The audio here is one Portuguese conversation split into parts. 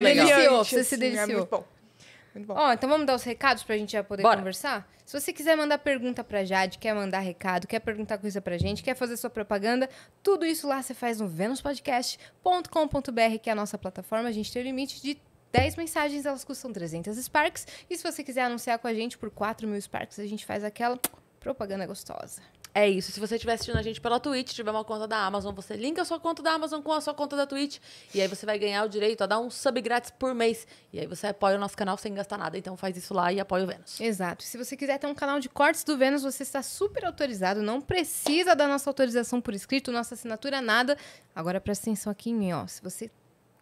legal. Deliciou, você se deliciou. Assim, é muito bom. Muito bom. Ó, então vamos dar os recados pra gente já poder Bora. conversar? Se você quiser mandar pergunta pra Jade, quer mandar recado, quer perguntar coisa pra gente, quer fazer sua propaganda, tudo isso lá você faz no venuspodcast.com.br, que é a nossa plataforma. A gente tem o limite de 10 mensagens, elas custam 300 Sparks. E se você quiser anunciar com a gente por 4 mil Sparks, a gente faz aquela propaganda gostosa. É isso. Se você estiver assistindo a gente pela Twitch, tiver uma conta da Amazon, você linka a sua conta da Amazon com a sua conta da Twitch. E aí você vai ganhar o direito a dar um sub grátis por mês. E aí você apoia o nosso canal sem gastar nada. Então faz isso lá e apoia o Vênus. Exato. Se você quiser ter um canal de cortes do Vênus, você está super autorizado. Não precisa da nossa autorização por escrito, nossa assinatura, nada. Agora presta atenção aqui em mim, ó. Se você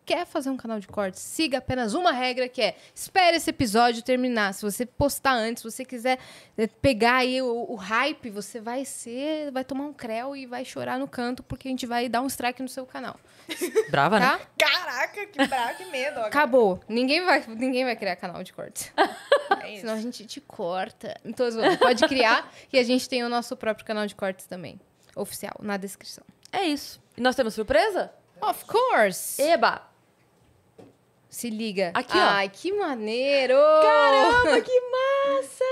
quer fazer um canal de cortes, siga apenas uma regra que é espere esse episódio terminar. Se você postar antes, se você quiser é, pegar aí o, o hype, você vai ser, vai tomar um creu e vai chorar no canto porque a gente vai dar um strike no seu canal. Brava, né? tá? né? Caraca, que brava, que medo. Acabou. Ninguém vai, ninguém vai criar canal de cortes. É Senão a gente te corta. Então, pode criar e a gente tem o nosso próprio canal de cortes também, oficial, na descrição. É isso. E nós temos surpresa? Of course! Eba! Se liga. Aqui, Ai, ó. Ai, que maneiro! Caramba, que massa!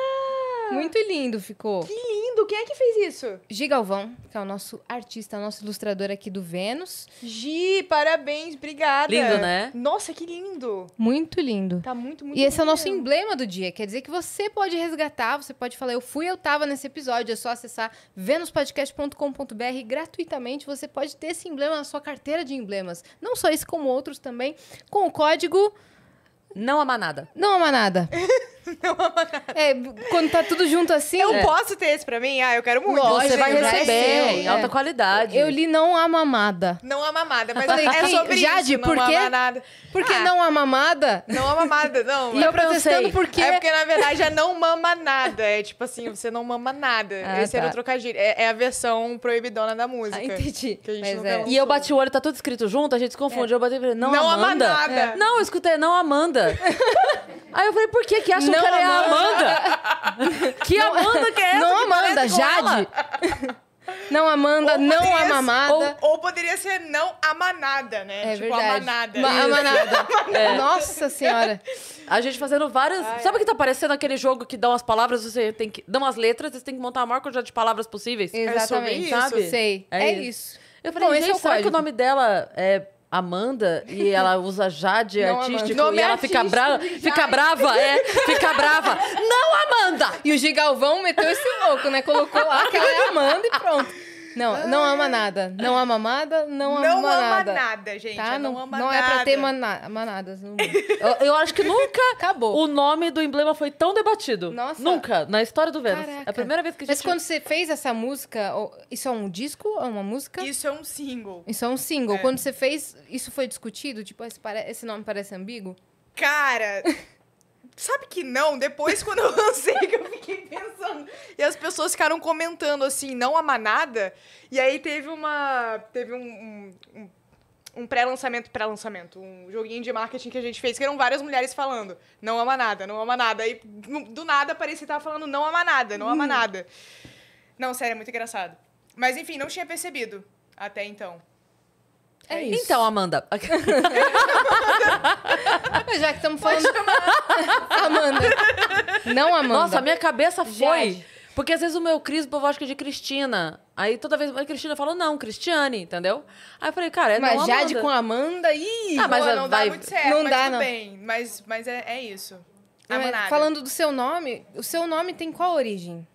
Muito lindo ficou. Que lindo! Quem é que fez isso? Gi Galvão, que é o nosso artista, nosso ilustrador aqui do Vênus. Gi, parabéns, obrigada. Lindo, né? Nossa, que lindo! Muito lindo. Tá muito, muito E esse lindo. é o nosso emblema do dia. Quer dizer que você pode resgatar, você pode falar, eu fui, eu tava nesse episódio. É só acessar venuspodcast.com.br gratuitamente. Você pode ter esse emblema na sua carteira de emblemas. Não só esse, como outros também, com o código... Não ama nada. Não ama nada. não É, quando tá tudo junto assim. Eu é. posso ter esse pra mim? Ah, eu quero muito. Lógico, você vai receber, é em alta qualidade. Eu li Não Há Mamada. Não Há Mamada, mas Falei, é sobre Jade, isso, por não quê? nada. ah, não há mamada? Não há mamada, não. e eu protestando por quê? É porque, na verdade, é não mama nada. É tipo assim, você não mama nada. Ah, esse tá. era o tá. trocadilho. É, é, a versão proibidona da música. Ah, entendi. É. E eu bati o olho, tá tudo escrito junto, a gente se confunde. É. Eu bati e falei, não, não Amanda. Não ama Não, eu escutei, não Amanda. Aí eu falei, por que que acha não, é a Amanda. que não, Amanda que é essa? Não, Amanda, Jade. Não Amanda, não a mamada. Ou, ou, poderia ser não a manada, né? É tipo, verdade. a manada. Ma a manada. É. Nossa senhora. A gente fazendo várias... Ai, Sabe o é. que tá parecendo aquele jogo que dão as palavras, você tem que... Dão as letras, você tem que montar a maior quantidade de palavras possíveis? Exatamente. É sobre isso. Sabe? Sei. É, é isso. isso. Eu falei, Bom, é gente, que o nome dela é Amanda e ela usa Jade não, artístico Amanda. e ela fica brava, fica brava, é, fica brava. Não, Amanda! E o Gigalvão meteu esse louco, né? Colocou lá que ela é Amanda e pronto. Não, não ama nada. Não ama nada, não ama nada. Não ama nada, gente. Tá? Não, não, ama não nada. Não é pra ter mana manadas. eu, eu, acho que nunca acabou. O nome do emblema foi tão debatido. Nossa. Nunca, na história do Vênus. Caraca. É a primeira vez que a gente... Mas quando você fez essa música, isso é um disco ou uma música? Isso é um single. Isso é um single. É. Quando você fez, isso foi discutido? Tipo, esse, pare... esse nome parece ambíguo? Cara sabe que não? Depois, quando eu lancei, que eu fiquei pensando. E as pessoas ficaram comentando, assim, não a manada. E aí teve uma. Teve um. um, um pré-lançamento, pré-lançamento, um joguinho de marketing que a gente fez, que eram várias mulheres falando, não ama nada, não ama nada. Aí, do nada, parecia que tava falando, não ama nada, não ama hum. nada. Não, sério, é muito engraçado. Mas, enfim, não tinha percebido até então. É então, isso. Então, Amanda. Já que estamos falando. Amanda. Não, Amanda. Nossa, a minha cabeça foi. Porque às vezes o meu Cris, o povo acha que é de Cristina. Aí toda vez a Cristina falou, não, Cristiane, entendeu? Aí eu falei, cara, é Mas não, Jade Amanda. com Amanda, ih! Ah, mas é, não vai... dá muito certo, não mas dá, tudo não. bem. Mas, mas é, é isso. É, é Amanda. falando do seu nome, o seu nome tem qual origem?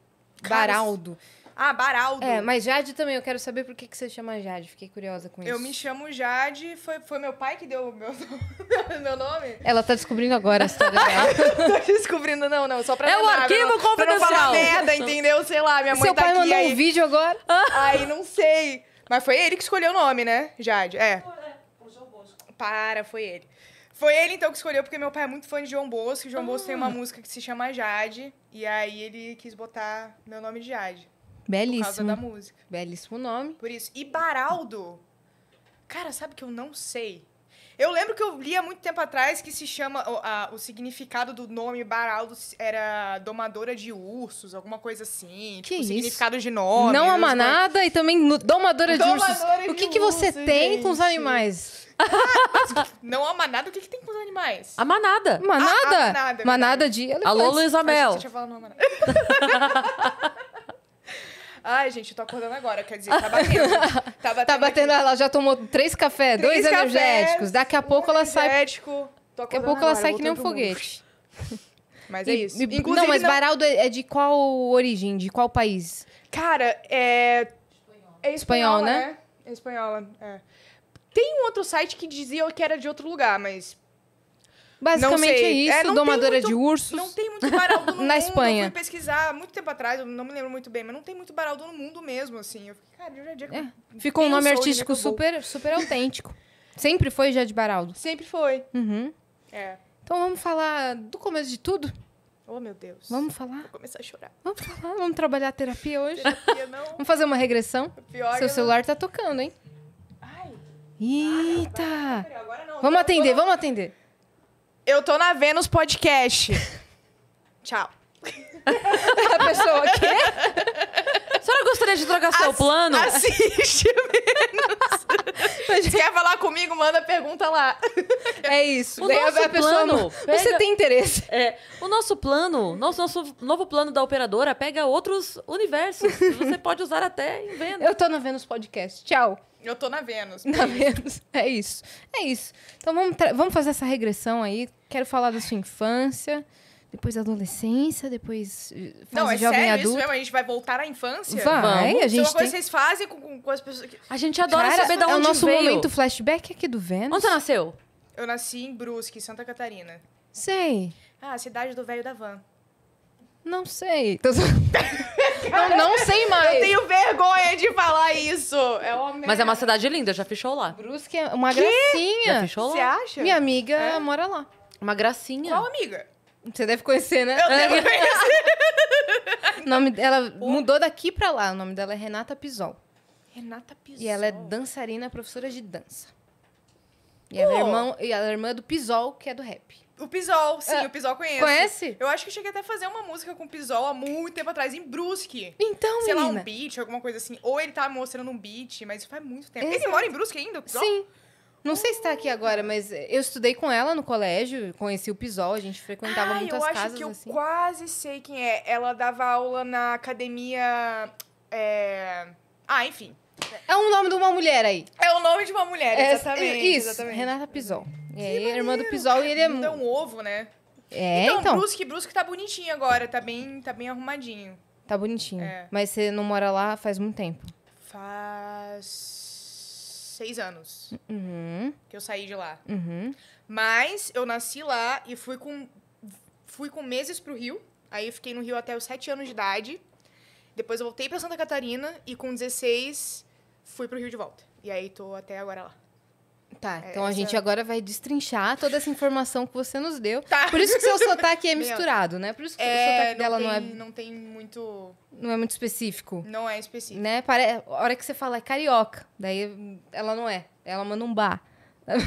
Baraldo. Ah, Baraldo. É, mas Jade também, eu quero saber por que, que você chama Jade, fiquei curiosa com isso. Eu me chamo Jade, foi, foi meu pai que deu o meu, meu nome. Ela tá descobrindo agora a história dela. tô descobrindo, não, não, só pra É o nada, arquivo não, confidencial. Pra não falar merda, entendeu? Sei lá, minha mãe Seu tá aqui. Seu pai mandou aí. um vídeo agora? Aí não sei. Mas foi ele que escolheu o nome, né, Jade? É. é Para, foi ele. Foi ele, então, que escolheu, porque meu pai é muito fã de João Bosco. E João ah. Bosco tem uma ah. música que se chama Jade. E aí ele quis botar meu nome de Jade. Belíssimo. Por causa da música. Belíssimo nome. Por isso. E Baraldo. Cara, sabe que eu não sei. Eu lembro que eu li há muito tempo atrás que se chama. a, o significado do nome Baraldo era domadora de ursos, alguma coisa assim. Tipo, que tipo, isso? significado de nome. Não nada e também domadora, domadora de ursos. De o que, que você tem com os animais? Ah, não ama manada, o que, que tem com os animais? A manada. Manada? A, ah, a manada, é manada de. Alô, Luiz Amel. Deixa eu falar manada. Ai, gente, eu tô acordando agora, quer dizer, tá batendo. Tá, tá batendo, tá batendo ela já tomou três cafés, três dois energéticos. Daqui a pouco um ela sai. Energético. Daqui a pouco ela sai que nem um foguete. Mas é e, isso. Inclusive. não, mas não... Baraldo é, é de qual origem? De qual país? Cara, é. É espanhol, né? né? É espanhola, é. Tem um outro site que dizia que era de outro lugar, mas Basicamente é isso, é, domadora muito, de ursos. Não tem muito baraldo no Na mundo. Espanha. Eu fui pesquisar muito tempo atrás, eu não me lembro muito bem, mas não tem muito baraldo no mundo mesmo, assim. Eu fiquei, cara, eu já é dia é. Ficou um nome né, artístico super, super autêntico. Sempre foi já de baraldo? Sempre foi. Uhum. É. Então vamos falar do começo de tudo? Oh, meu Deus. Vamos falar? Vou começar a chorar. Vamos falar? Vamos trabalhar a terapia hoje? Terapia não. vamos fazer uma regressão? pior Seu é celular não... tá tocando, hein? Ai. Eita! Ah, tá, tá, tá, agora não. Vamos atender, vamos atender. Eu tô na Vênus Podcast. Tchau. A pessoa, o quê? A senhora gostaria de trocar seu Ass plano? Assiste menos. Se quer falar comigo, manda pergunta lá. É isso. O Daí nosso a pessoa, plano... Pega... Você tem interesse. É, o nosso plano, nosso, nosso novo plano da operadora pega outros universos. Você pode usar até em Vênus. Eu tô na Vênus Podcast. Tchau. Eu tô na Vênus. Na Vênus. É isso. É isso. Então vamos, vamos fazer essa regressão aí. Quero falar da sua infância, depois adolescência, depois eh, Não, é jovem sério adulto. isso mesmo? A gente vai voltar à infância? Vai. Vamos. A gente é uma coisa que tem... vocês fazem com, com as pessoas... que- A gente adora Cara, saber da onde É o nosso veio. momento flashback aqui do Onde você nasceu? Eu nasci em Brusque, Santa Catarina. Sei. Ah, a cidade do velho da van. Não sei. Tô Eu não sei mais. Eu tenho vergonha de falar isso. É uma Mas é uma cidade linda, já fechou lá. Brusque é uma que? gracinha. Já fechou lá. Você acha? Minha amiga é. mora lá. Uma gracinha. Qual amiga? Você deve conhecer, né? Eu devo é. conhecer. nome dela o... mudou daqui pra lá. O nome dela é Renata Pizol. Renata Pizol. E ela é dançarina, professora de dança. E ela, é irmão, e ela é irmã do Pizol que é do rap. O Pisol, sim, é. o Pisol conheço. Conhece? Eu acho que cheguei até a fazer uma música com o Pisol há muito tempo atrás, em Brusque. Então, Sei menina. lá, um beat, alguma coisa assim. Ou ele tá mostrando um beat, mas isso faz muito tempo. Exato. Ele mora em Brusque ainda, o Pisol? Sim. Não sei se tá aqui agora, mas eu estudei com ela no colégio, conheci o Pisol, a gente frequentava ah, muito as casas. Eu acho que eu assim. quase sei quem é. Ela dava aula na academia. É... Ah, enfim. É um nome de uma mulher aí. É o nome de uma mulher, é, é exatamente. isso, exatamente. Renata Pisol. É, maneiro, irmã do Pisol e ele é. Deu um ovo, né? É, então. então. Brusque, Brusque tá bonitinho agora, tá bem, tá bem arrumadinho. Tá bonitinho. É. Mas você não mora lá faz muito tempo? Faz seis anos uhum. que eu saí de lá. Uhum. Mas eu nasci lá e fui com, fui com meses pro Rio. Aí fiquei no Rio até os sete anos de idade. Depois eu voltei para Santa Catarina e com 16 fui pro Rio de volta. E aí tô até agora lá. Tá, é, então essa... a gente agora vai destrinchar toda essa informação que você nos deu. Tá. Por isso que seu sotaque é misturado, né? Por isso que é, o sotaque dela tem, não é. Não tem muito. Não é muito específico. Não é específico. Né? Pare... A hora que você fala é carioca, daí ela não é. Ela manda um bar.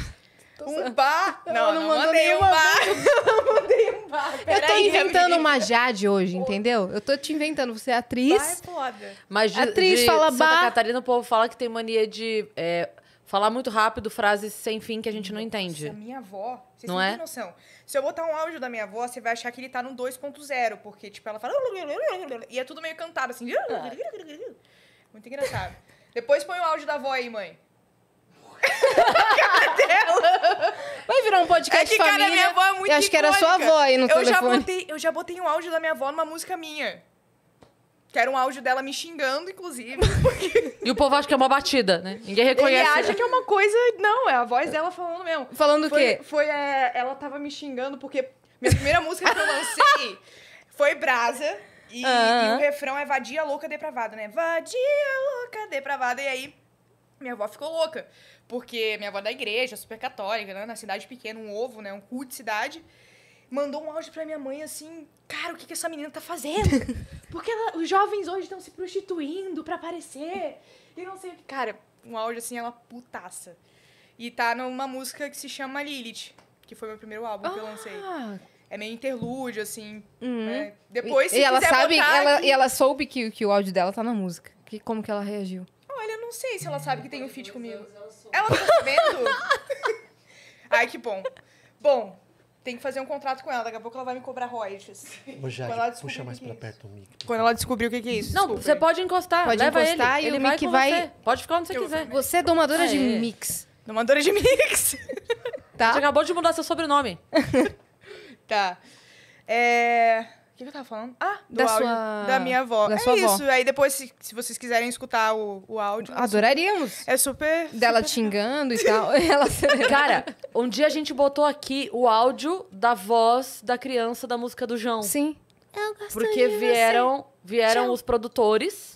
Um bar? Não, não, não mandei um bar. Eu mandei um bar. eu tô inventando uma Jade hoje, entendeu? Eu tô te inventando. Você é atriz. Ah, é foda. Mas de, atriz de fala Santa bar. Catarina, o povo fala que tem mania de. É, Falar muito rápido frases sem fim que a gente não entende. Nossa, minha avó, vocês não, é? têm noção. Se eu botar um áudio da minha avó, você vai achar que ele tá no 2.0, porque, tipo, ela fala. E é tudo meio cantado, assim. Muito engraçado. Depois põe o áudio da avó aí, mãe. cara dela. Vai virar um podcast é que, família. Cara, minha avó é muito eu acho icônica. que era sua avó aí no eu telefone. Já botei, eu já botei um áudio da minha avó numa música minha. Quero um áudio dela me xingando, inclusive. Porque... E o povo acha que é uma batida, né? Ninguém reconhece. Ele acha que é uma coisa. Não, é a voz dela falando mesmo. Falando o quê? Foi. É... Ela tava me xingando porque minha primeira música que eu lancei foi Brasa. E, uh -huh. e, ah. o refrão é vadia louca depravada, né? Vadia louca depravada. E aí minha avó ficou louca. Porque minha avó é da igreja, super católica, né? Na cidade pequena, um ovo, né? Um cu de cidade mandou um áudio pra minha mãe assim: Cara, o que, que essa menina tá fazendo? Porque ela, os jovens hoje estão se prostituindo pra aparecer. E não sei o que. Cara, um áudio assim, ela putaça. E tá numa música que se chama Lilith, que foi meu primeiro álbum ah. que eu lancei. Ah. É meio interlúdio, assim. Uhum. Né? Depois, se e ela sabe, ela, que... e ela soube que, que o áudio dela tá na música. Que, como que ela reagiu? Olha, eu não sei se ela sabe que tem um feat comigo. Ela tá sabendo? Ai, que bom. Bom, tem que fazer um contrato com ela. Daqui a pouco ela vai me cobrar royalties. Ô, Jade, puxa mais que pra que é perto o mic. Quando ela descobrir o que, que é isso. Não, desculpa. você pode encostar. Pode leva encostar ele. e ele o mic vai... vai... Pode ficar onde você Eu quiser. Você é domadora ah, de é. mix. Domadora de mix. tá. Você acabou de mudar seu sobrenome. tá. É... O que, que eu tava falando? Ah, do da áudio sua... da minha avó. Da é sua isso. Avó. Aí depois, se, se vocês quiserem escutar o, o áudio. Adoraríamos. É super. Dela super... te xingando e tal. Ela... Cara, um dia a gente botou aqui o áudio da voz da criança da música do João. Sim. Eu gostei. Porque vieram, vieram os produtores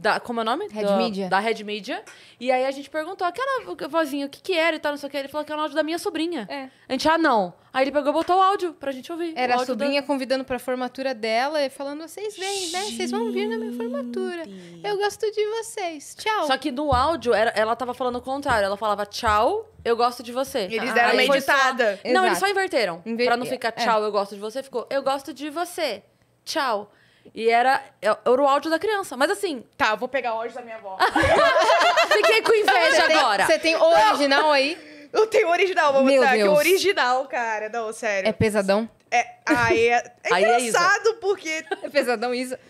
da, como é o nome? Red da, Media. Da Red Media. E aí a gente perguntou, aquela vozinha, o que que era e tal, não sei o que. Ele falou que era o áudio da minha sobrinha. É. A gente, ah, não. Aí ele pegou e botou o áudio pra gente ouvir. Era a sobrinha da... convidando pra formatura dela e falando, vocês vêm, né? Vocês vão vir na minha formatura. Eu gosto de vocês. Tchau. Só que no áudio, era, ela tava falando o contrário. Ela falava, tchau, eu gosto de você. Eles ah, deram uma editada. Só... Não, eles só inverteram. Inver... Pra não ficar, é. tchau, é. eu gosto de você. Ficou, eu gosto de você. Tchau. E era, é, era o áudio da criança. Mas assim. Tá, vou pegar o áudio da minha avó. Fiquei com inveja você agora. Tem, você tem original Não. aí? Eu tenho original, vamos Meu botar Deus. aqui. Original, cara. Não, sério. É pesadão? É, aí é, é aí é engraçado é porque. É pesadão, Isa.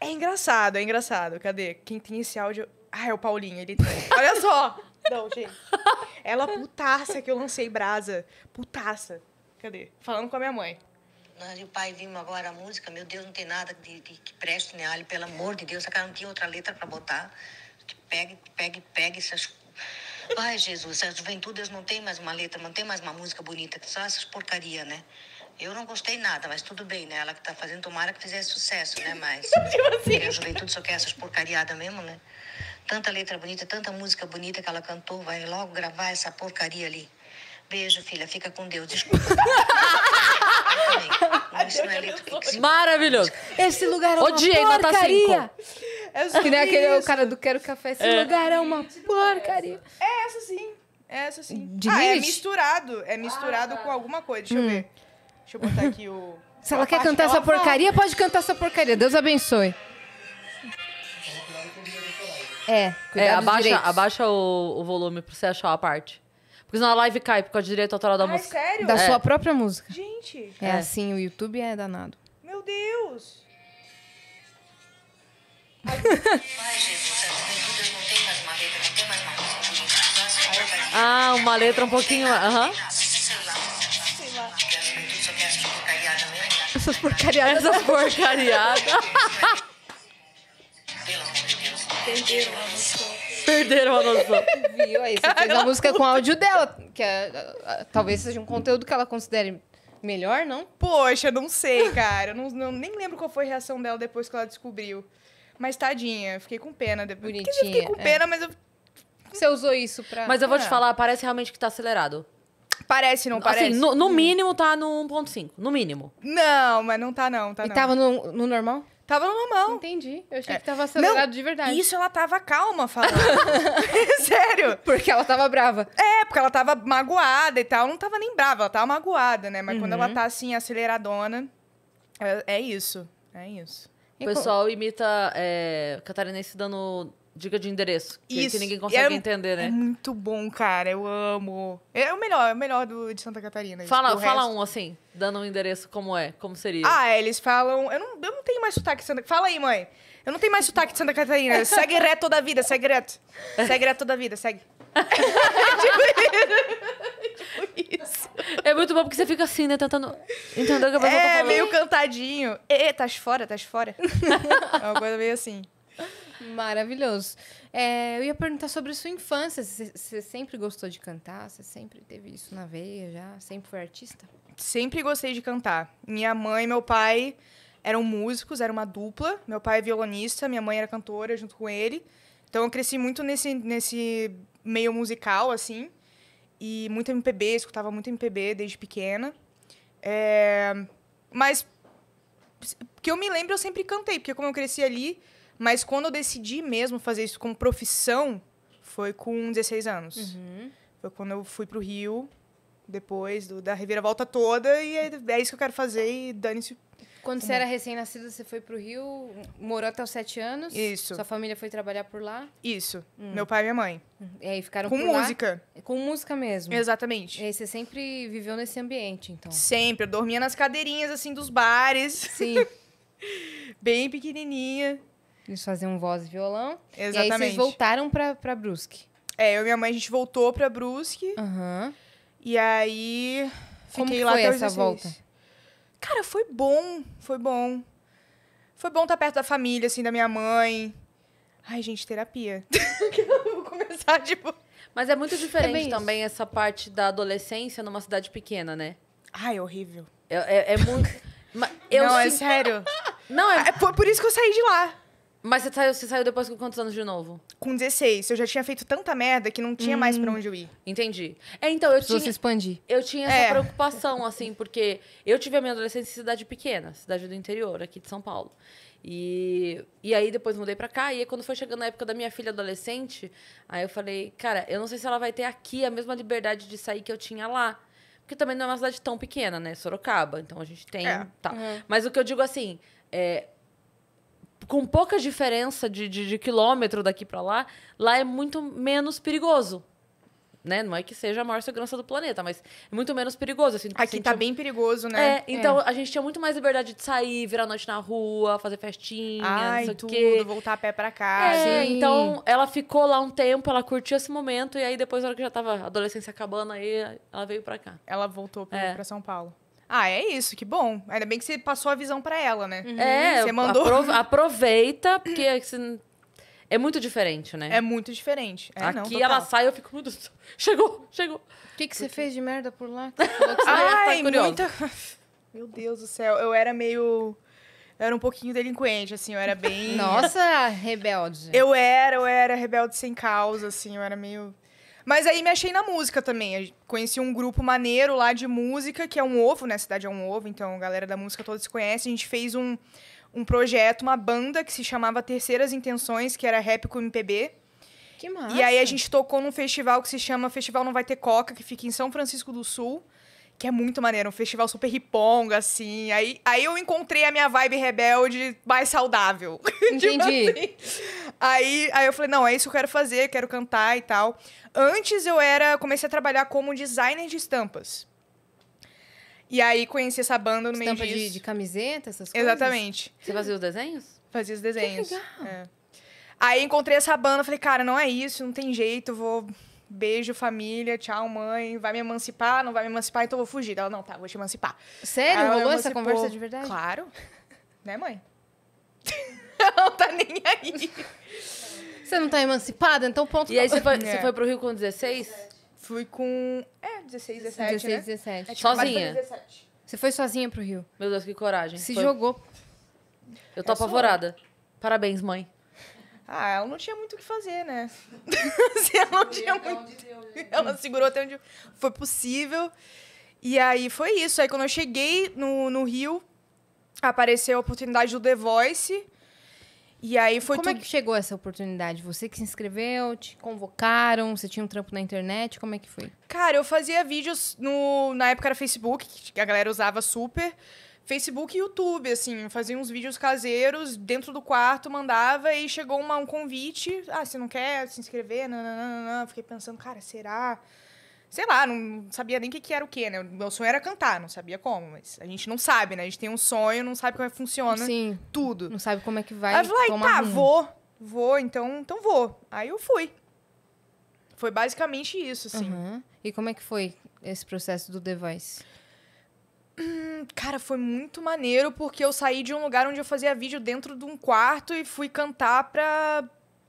É engraçado, é engraçado. Cadê? Quem tem esse áudio. Ah, é o Paulinho, ele tem. Olha só! Não, gente. Ela putaça que eu lancei brasa. Putaça. Cadê? Falando com a minha mãe. Nós e o pai vimos agora a música, meu Deus, não tem nada de, de que preste, né, Ali? Pelo amor de Deus, essa cara não tinha outra letra para botar. pega pegue, pegue, pegue essas. Ai, Jesus, a juventude não tem mais uma letra, não tem mais uma música bonita, só essas porcaria, né? Eu não gostei nada, mas tudo bem, né? Ela que tá fazendo, tomara que fizesse sucesso, né? Mas tipo assim. a juventude só quer essas porcariadas mesmo, né? Tanta letra bonita, tanta música bonita que ela cantou, vai logo gravar essa porcaria ali. Beijo, filha, fica com Deus, desculpa. É Maravilhoso. Esse lugar é uma Odiei, porcaria. É que nem aquele cara do Quero Café. Esse é. lugar é uma porcaria. É, é essa sim. É essa sim. De ah, é misturado. É misturado ah, tá. com alguma coisa. Deixa hum. eu ver. Deixa eu botar aqui o. Se ela quer cantar essa porcaria, pode cantar essa porcaria. Deus abençoe. É, é abaixa, abaixa o, o volume pra você achar a parte. Porque senão a live cai por causa do direito autoral da Ai, música. sério? Da É. sua própria música. Gente, É, assim, o YouTube é danado. meu Deus. Ah, uma letra um pouquinho. Aham. Sei lá. Essas porcariadas. Essas porcariadas. Entenderam a né? música perderam a noção. Viu? Aí você Cara, fez a música puta. com áudio dela, que é, talvez seja um conteúdo que ela considere melhor, não? Poxa, não sei, cara. Eu não, não, nem lembro qual foi a reação dela depois que ela descobriu. Mas tadinha, fiquei com pena depois. Bonitinha. fiquei com é. pena, é. mas eu. Você usou isso pra. Mas eu vou te ah. falar, parece realmente que tá acelerado. Parece, não assim, parece? Assim, no, no mínimo tá no 1.5, no mínimo. Não, mas não tá não, tá e não. tava no, no normal? Tava normal. Entendi. Eu achei é. que tava acelerado não, de verdade. Isso ela tava calma falando. Sério. Porque ela tava brava. É, porque ela tava magoada e tal. Não tava nem brava, ela tava magoada, né? Mas uhum. quando ela uhum. tá assim, aceleradona, é, é isso. É isso. O pessoal imita é, catarinense dando dica de endereço. Que, Isso. que ninguém consegue é, entender, né? É muito bom, cara. Eu amo. É o melhor, é o melhor do, de Santa Catarina. Fala, tipo, fala resto... um, assim, dando um endereço como é, como seria. Ah, é, eles falam. Eu não, eu não tenho mais sotaque de Santa Fala aí, mãe. Eu não tenho mais sotaque de Santa Catarina. Segue reto toda a vida, segue reto. Segue reto toda a vida, segue. Tipo, tipo isso. É muito bom porque você fica assim, né? Tentando entender o que a pessoa tá É, tá meio cantadinho. Ê, tá fora, tá fora. é uma coisa meio assim. Maravilhoso. É, eu ia perguntar sobre sua infância. Você sempre gostou de cantar? Você sempre teve isso na veia já? Sempre foi artista? Sempre gostei de cantar. Minha mãe e meu pai eram músicos, era uma dupla. Meu pai é violonista, minha mãe era cantora junto com ele. Então eu cresci muito nesse, nesse meio musical, assim. E muito MPB, escutava muito MPB desde pequena. É... Mas que eu me lembro, eu sempre cantei, porque como eu cresci ali, mas quando eu decidi mesmo fazer isso como profissão, foi com 16 anos. Uhum. Foi quando eu fui pro Rio, depois do, da reviravolta toda, e é, é isso que eu quero fazer, e dane-se quando você era recém-nascida, você foi pro Rio, morou até os sete anos. Isso. Sua família foi trabalhar por lá? Isso. Hum. Meu pai e minha mãe. Uhum. E aí ficaram Com música. Lá. Com música mesmo. Exatamente. E aí você sempre viveu nesse ambiente, então? Sempre. Eu dormia nas cadeirinhas, assim, dos bares. Sim. Bem pequenininha. Eles faziam voz e violão. Exatamente. E aí vocês voltaram pra, pra Brusque. É, eu e minha mãe, a gente voltou pra Brusque. Aham. Uhum. E aí. Como fiquei Como que foi lá essa volta? Cara, foi bom. Foi bom. Foi bom estar tá perto da família, assim, da minha mãe. Ai, gente, terapia. vou começar, tipo. Mas é muito é diferente é também isso. essa parte da adolescência numa cidade pequena, né? Ai, é horrível. É, é, é muito. eu Não, é sério. Não, é... Ah, é por isso que eu saí de lá. Mas você saiu, você saiu depois com quantos anos de novo? Com 16. Eu já tinha feito tanta merda que não tinha hum. mais pra hum. onde eu ir. Entendi. É, então, eu Precisou tinha... se expandir. Eu tinha essa é. preocupação, assim, porque eu tive a minha adolescência em cidade pequena, cidade do interior, aqui de São Paulo. E, e aí depois mudei pra cá. E aí, quando foi chegando a época da minha filha adolescente, aí eu falei, cara, eu não sei se ela vai ter aqui a mesma liberdade de sair que eu tinha lá. Porque também não é uma cidade tão pequena, né? Sorocaba. Então a gente tem. É. Tá. Uhum. Mas o que eu digo assim. É, com pouca diferença de, de, de quilômetro daqui para lá, lá é muito menos perigoso. Né? Não é que seja a maior segurança do planeta, mas é muito menos perigoso. Assim, Aqui tá bem perigoso, né? É, é. então é. a gente tinha muito mais liberdade de sair, virar noite na rua, fazer festinha, Ai, não tudo, quê. voltar a pé pra é, casa. É, então ela ficou lá um tempo, ela curtiu esse momento, e aí depois, na hora que já tava a adolescência acabando, aí ela veio pra cá. Ela voltou pra, é. pra São Paulo. Ah, é isso, que bom. Ainda bem que você passou a visão para ela, né? Uhum. É, você mandou. aproveita, porque assim, é muito diferente, né? É muito diferente. É, Aqui não, ela sai, eu fico, meu Deus, chegou, chegou. O que, que você fez de merda por lá? que Ai, tá muita... Meu Deus do céu, eu era meio... Eu era um pouquinho delinquente, assim, eu era bem... Nossa, rebelde. Eu era, eu era rebelde sem causa, assim, eu era meio... Mas aí me achei na música também. Eu conheci um grupo maneiro lá de música, que é um ovo, né? A cidade é um ovo, então a galera da música toda se conhece. A gente fez um, um projeto, uma banda que se chamava Terceiras Intenções, que era rap com MPB. Que massa. E aí a gente tocou num festival que se chama Festival Não Vai Ter Coca, que fica em São Francisco do Sul que é muito maneiro, um festival super riponga, assim. Aí, aí eu encontrei a minha vibe rebelde mais saudável. Tipo Entendi. tipo assim. aí, aí eu falei, não, é isso que eu quero fazer, quero cantar e tal. Antes eu era, comecei a trabalhar como designer de estampas. E aí conheci essa banda no Estampa meio disso. De, de camiseta, essas coisas? Exatamente. Você fazia os desenhos? Fazia os desenhos. Que legal. É. Aí encontrei essa banda, falei, cara, não é isso, não tem jeito, vou Beijo, família, tchau, mãe. Vai me emancipar? Não vai me emancipar, então vou fugir. Ela, não, tá, vou te emancipar. Sério? Ela rolou essa conversa de verdade? Claro. Né, mãe? Ela não tá nem aí. Você não tá emancipada? Então ponto. E aí você foi, é. você foi pro Rio com 16? Fui com... É, 16, 17, 16, 17. É, tipo, sozinha? 17. Você foi sozinha pro Rio? Meu Deus, que coragem. Se foi. jogou. Eu tô é apavorada. Só. Parabéns, mãe. Ah, ela não tinha muito o que fazer, né? ela não tinha muito. Né? Ela segurou até onde foi possível. E aí foi isso. Aí quando eu cheguei no, no Rio, apareceu a oportunidade do The Voice. E aí foi Como tu... é que chegou essa oportunidade? Você que se inscreveu, te convocaram, você tinha um trampo na internet, como é que foi? Cara, eu fazia vídeos no na época era Facebook, que a galera usava super. Facebook e YouTube, assim, fazia uns vídeos caseiros dentro do quarto, mandava e chegou uma, um convite. Ah, você não quer se inscrever? Nananana. Fiquei pensando, cara, será? Sei lá, não sabia nem o que, que, era o quê, né? Meu sonho era cantar, não sabia como, mas a gente não sabe, né? A gente tem um sonho, não sabe como é que funciona Sim, tudo. Não sabe como é que vai. Aí eu falei, tá, rumo. vou, vou, então, então vou. Aí eu fui. Foi basicamente isso, assim. Uhum. E como é que foi esse processo do Voice? Hum, cara, foi muito maneiro porque eu saí de um lugar onde eu fazia vídeo dentro de um quarto e fui cantar pra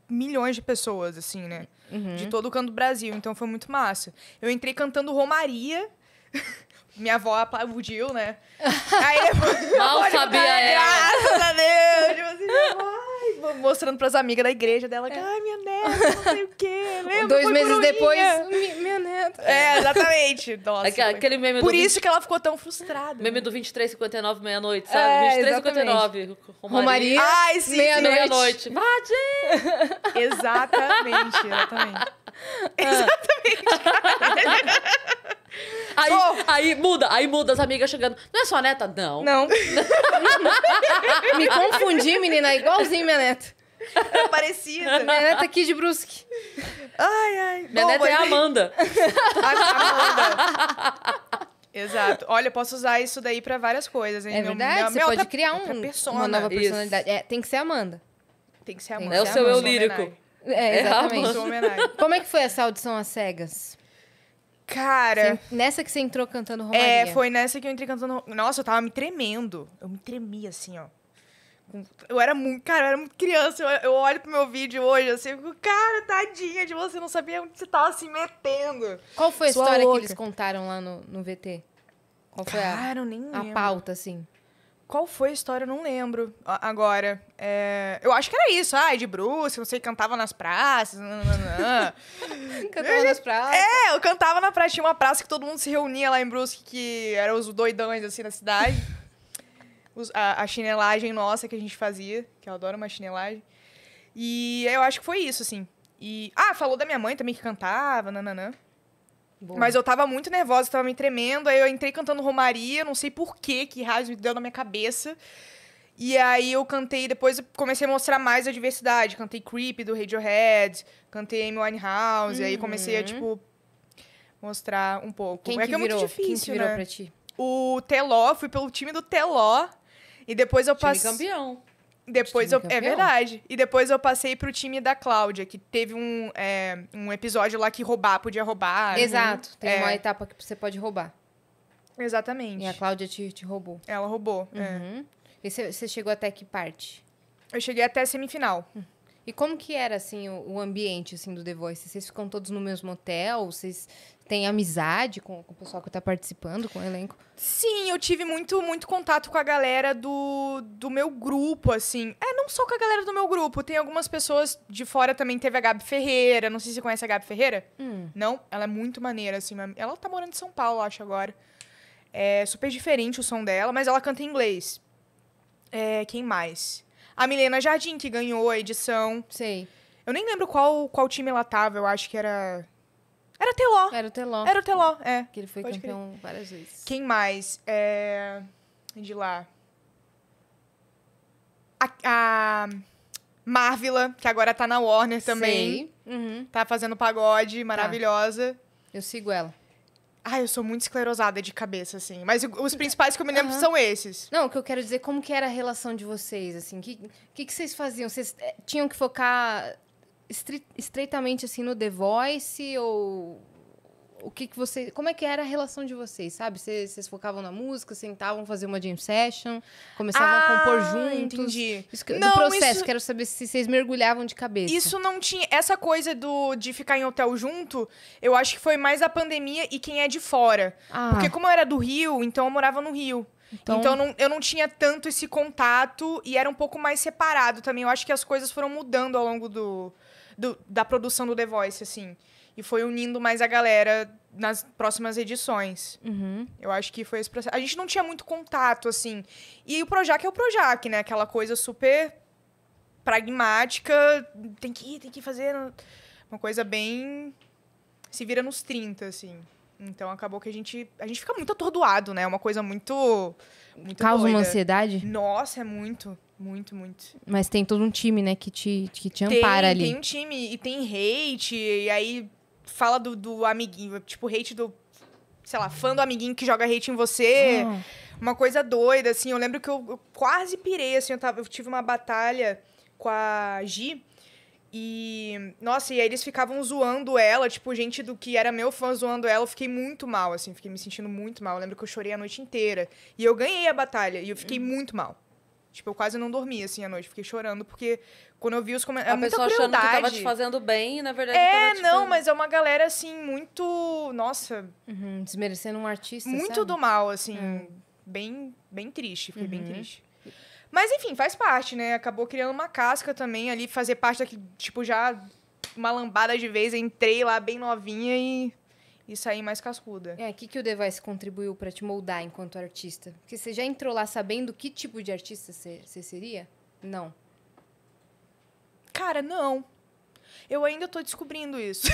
milhões de pessoas, assim, né? Uhum. De todo o canto do Brasil. Então foi muito massa. Eu entrei cantando Romaria. Minha avó aplaudiu, né? Aí depois. Mal sabia ela. Graças a Deus! Tipo assim, mostrando pras amigas da igreja dela. É. Ai, minha neta, não sei o quê. Lembra? Dois meses depois, minha, neta. É, exatamente. Nossa. Aquela, aquele meme Por isso 20... que ela ficou tão frustrada. Meme né? do 23,59, meia-noite, sabe? É, 23,59. Romaria. Ai, sim. Meia-noite. Meia-noite. Exatamente, exatamente. Exatamente. Aí, aí muda, aí muda as amigas chegando. Não é sua neta? Não. Não. Me confundi, menina, igualzinho minha neta. É parecida. Minha neta aqui é de Brusque. Ai, ai. Minha Bom, neta é mas... é a Amanda. A Amanda. Exato. Olha, eu posso usar isso daí para várias coisas, hein? É meu, verdade, meu, você pode outra, criar um, uma nova personalidade. É, tem que ser Amanda. Tem que ser Amanda. É o seu eu lírico. É, é exatamente. Como é que foi essa audição às cegas? Cara. Você, nessa que você entrou cantando é, Romaria? É, foi nessa que eu entrei cantando. Nossa, eu tava me tremendo. Eu me tremia assim, ó. Eu era muito. Cara, eu era muito criança. Eu, eu olho pro meu vídeo hoje assim, eu fico, cara, tadinha de você, não sabia onde você tava se metendo. Qual foi a Sua história louca. que eles contaram lá no, no VT? Qual foi cara, a, eu nem a pauta, assim? Qual foi a história? Eu não lembro agora. É, eu acho que era isso. Ah, de Bruce, não sei, cantava nas praças. cantava nas praças? É, eu cantava na praça. Tinha uma praça que todo mundo se reunia lá em Brusque, que eram os doidões, assim, na cidade. Os, a, a, chinelagem nossa que a gente fazia, que eu adoro uma chinelagem. E eu acho que foi isso, assim. E, ah, falou da minha mãe também, que cantava, nananã. Boa. Mas eu tava muito nervosa, tava me tremendo. Aí eu entrei cantando Romaria, não sei por que que raio me deu na minha cabeça. E aí eu cantei, depois eu comecei a mostrar mais a diversidade. Cantei Creep do Radiohead, cantei Amy Winehouse, uhum. aí comecei a, uhum. tipo, mostrar um pouco. Quem é que, é que é muito difícil, Quem que né? O Teló, fui pelo time do Teló. E depois eu passei... campeão. Depois eu, é verdade. E depois eu passei pro time da Cláudia, que teve um, é, um episódio lá que roubar, podia roubar. Né? Exato. Né? Tem é. uma etapa que você pode roubar. Exatamente. E a Cláudia te, te roubou. Ela roubou. É. Uhum. É. E você chegou até que parte? Eu cheguei até a semifinal. Hum. E como que era, assim, o, o ambiente, assim, do The Voice? Vocês ficam todos no mesmo hotel? Vocês têm amizade com, com o pessoal que está participando, com o elenco? Sim, eu tive muito, muito contato com a galera do, do meu grupo, assim. É, não só com a galera do meu grupo. Tem algumas pessoas de fora também. Teve a Gabi Ferreira. Não sei se você conhece a Gabi Ferreira. Hum. Não? Ela é muito maneira, assim. Ela está morando em São Paulo, acho, agora. É super diferente o som dela, mas ela canta em inglês. É, quem mais? A Milena Jardim, que ganhou a edição. Sei. Eu nem lembro qual, qual time ela tava, eu acho que era. Era Teló. Era o Teló. Era o Teló, é. Que ele foi Pode campeão várias vezes. Quem mais? É... De lá. A, a Marvila, que agora tá na Warner também. Sei. Uhum. Tá fazendo pagode, maravilhosa. Tá. Eu sigo ela. Ah, eu sou muito esclerosada de cabeça, assim. Mas os uhum. principais que eu me lembro uhum. são esses. Não, o que eu quero dizer, é como que era a relação de vocês, assim? O que, que, que, vocês faziam? Vocês eh, tinham que focar estreitamente, assim, no The Voice? Ou o que, que você. Como é que era a relação de vocês, sabe? Vocês, focavam na música, sentavam fazer uma jam session, começavam ah, a compor juntos. Entendi. Isso, não, do processo, isso... quero saber se vocês mergulhavam de cabeça. Isso não tinha. Essa coisa do de ficar em hotel junto, eu acho que foi mais a pandemia e quem é de fora. Ah. Porque como eu era do Rio, então eu morava no Rio. Então, então não, eu não tinha tanto esse contato e era um pouco mais separado também. Eu acho que as coisas foram mudando ao longo do, do da produção do The Voice, assim e foi unindo mais a galera nas próximas edições. Uhum. Eu acho que foi esse processo. A gente não tinha muito contato, assim. E o Projac é o Projac, né? Aquela coisa super pragmática. Tem que ir, tem que fazer. Uma coisa bem. Se vira nos 30, assim. Então acabou que a gente. A gente fica muito atordoado, né? É uma coisa muito. muito Causa doida. uma ansiedade? Nossa, é muito. Muito, muito. Mas tem todo um time, né, que te, que te tem, ampara ali. Tem um time e tem hate, e aí fala do, do amiguinho, tipo, hate do, sei lá, fã do amiguinho que joga hate em você. Ah. Uma coisa doida, assim. Eu lembro que eu, eu quase pirei, assim. Eu, tava, eu tive uma batalha com a Gi. E, nossa, e aí eles ficavam zoando ela, tipo, gente do que era meu fã zoando ela. Eu fiquei muito mal, assim, fiquei me sentindo muito mal. Eu lembro que eu chorei a noite inteira. E eu ganhei a batalha, e eu fiquei hum. muito mal. Tipo, eu quase não dormi, assim, à noite. Fiquei chorando, porque quando eu vi os comentários... É A é pessoa achando que tava te fazendo bem e, na verdade, É, tipo, não, mas é uma galera, assim, muito... Nossa... Uhum, desmerecendo um artista, Muito sabe? do mal, assim. Uhum. Bem, bem triste. Fiquei uhum. bem triste. Mas, enfim, faz parte, né? Acabou criando uma casca também ali, fazer parte daquele... Tipo, já uma lambada de vez. Entrei lá bem novinha e e sair mais cascuda. É, o que, que o Device contribuiu para te moldar enquanto artista? Porque você já entrou lá sabendo que tipo de artista você, seria? Não. Cara, não. Eu ainda estou descobrindo isso.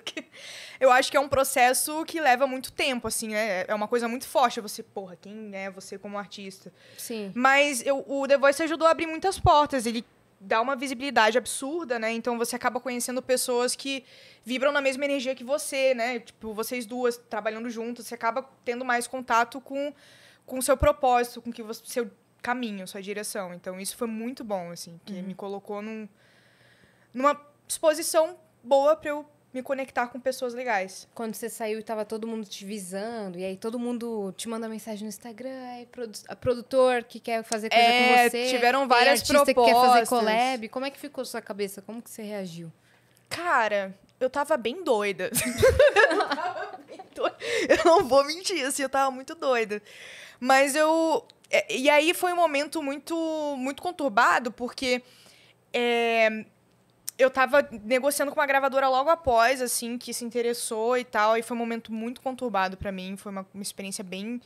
eu acho que é um processo que leva muito tempo, assim, né? É uma coisa muito forte você, porra, quem é você como artista? Sim. Mas eu, o The Voice ajudou a abrir muitas portas. Ele dá uma visibilidade absurda, né? Então você acaba conhecendo pessoas que vibram na mesma energia que você, né? Tipo, vocês duas trabalhando juntas, você acaba tendo mais contato com com seu propósito, com que você, seu caminho, sua direção. Então isso foi muito bom, assim, que uhum. me colocou num, numa disposição boa para eu me conectar com pessoas legais. Quando você saiu e tava todo mundo te visando, e aí todo mundo te manda mensagem no Instagram, aí produ a produtor que quer fazer coisa é, com você. Tiveram várias artista propostas. que quer fazer collab. Como é que ficou sua cabeça? Como que você reagiu? Cara, eu tava bem doida. eu tava bem doida. Eu não vou mentir, assim, eu tava muito doida. Mas eu. É, e aí foi um momento muito, muito conturbado, porque. É eu tava negociando com uma gravadora logo após, assim, que se interessou e tal. E foi um momento muito conturbado para mim. Foi uma, uma experiência bem.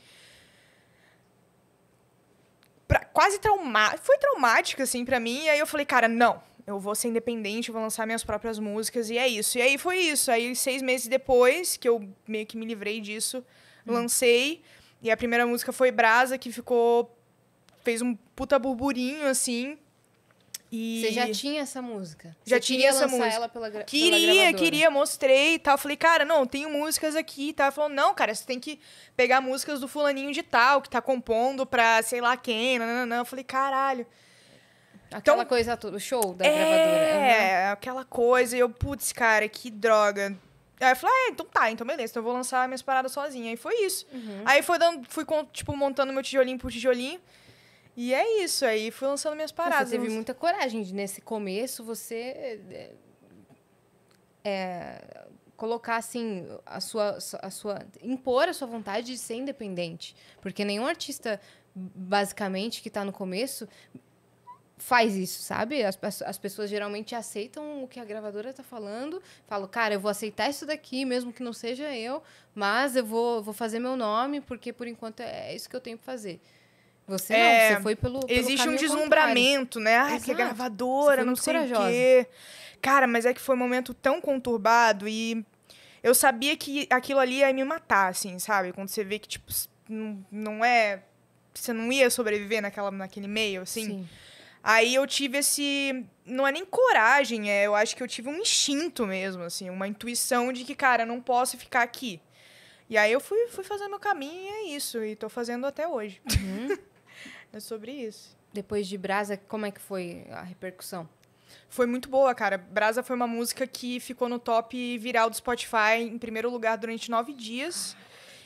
Pra, quase traumática. Foi traumática, assim, para mim. E aí eu falei, cara, não. Eu vou ser independente, vou lançar minhas próprias músicas. E é isso. E aí foi isso. Aí, seis meses depois, que eu meio que me livrei disso, hum. lancei. E a primeira música foi Brasa, que ficou. Fez um puta burburinho, assim e... Você já tinha essa música? Já Você tinha essa música. Ela pela, gra... queria, pela queria, mostrei e tal. Falei, cara, não, tenho músicas aqui e tal. Falou, não, cara, você tem que pegar músicas do fulaninho de tal, que tá compondo pra sei lá quem, não Eu falei, caralho. Aquela então, coisa toda, o show da é, gravadora. É, aquela coisa. E eu, putz, cara, que droga. Aí eu falei, ah, é, então tá, então beleza, então eu vou lançar minhas paradas sozinha. E foi isso. Uhum. Aí foi dando, fui, tipo, montando meu tijolinho por tijolinho. E é isso, aí fui lançando minhas então, paradas. Você teve muita coragem nesse começo, você eh, eh, é, colocar assim a sua, a sua impor a sua vontade de ser independente, porque nenhum artista basicamente que está no começo faz isso, sabe? As, as pessoas geralmente aceitam o que a gravadora está falando, Falo, cara, eu vou aceitar isso daqui, mesmo que não seja eu, mas eu vou, vou fazer meu nome, porque por enquanto é isso que eu tenho que fazer. Você é, não, você foi pelo. pelo existe um deslumbramento, contrário. né? Ai, Exato. que é gravadora, não sei corajosa. o quê. Cara, mas é que foi um momento tão conturbado e eu sabia que aquilo ali ia me matar, assim, sabe? Quando você vê que, tipo, não, não é. Você não ia sobreviver naquela, naquele meio, assim. Sim. Aí eu tive esse. Não é nem coragem, é, eu acho que eu tive um instinto mesmo, assim, uma intuição de que, cara, não posso ficar aqui. E aí eu fui, fui fazer meu caminho e é isso. E tô fazendo até hoje. Uhum. É sobre isso. Depois de Brasa, como é que foi a repercussão? Foi muito boa, cara. Brasa foi uma música que ficou no top viral do Spotify em primeiro lugar durante nove dias.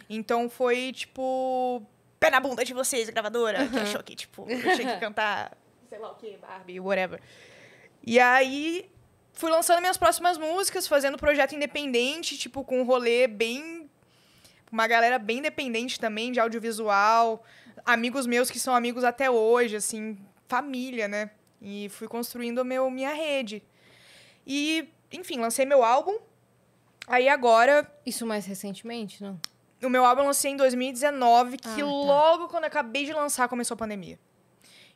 Então foi tipo. Pé na bunda de vocês, gravadora, uhum. que achou que, tipo, eu tinha que cantar, sei lá o que, Barbie, whatever. E aí fui lançando minhas próximas músicas, fazendo projeto independente, tipo, com um rolê bem. Uma galera bem independente também de audiovisual amigos meus que são amigos até hoje, assim, família, né? E fui construindo meu, minha rede. E, enfim, lancei meu álbum. Aí agora. Isso mais recentemente, não? O meu álbum eu lancei em 2019, ah, que ah, tá. logo quando acabei de lançar começou a pandemia.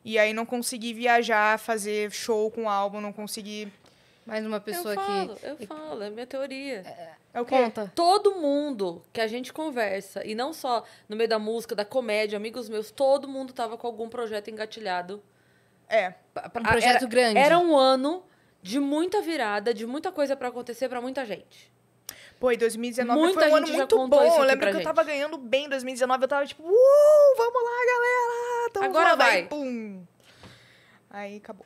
E aí não consegui viajar, fazer show com o álbum, não consegui. Mais uma pessoa eu falo, que. Eu falo, é minha teoria. É, é. É o quê? Conta. Todo mundo que a gente conversa, e não só no meio da música, da comédia, amigos meus, todo mundo tava com algum projeto engatilhado. É. Ah, um projeto era, grande. Era um ano de muita virada, de muita coisa para acontecer para muita gente. Pô, e 2019 muita foi um ano muito bom. Eu lembro que gente. eu tava ganhando bem em 2019. Eu tava tipo, uh, vamos lá, galera! Tamo Agora vai! Aí, pum! Aí acabou.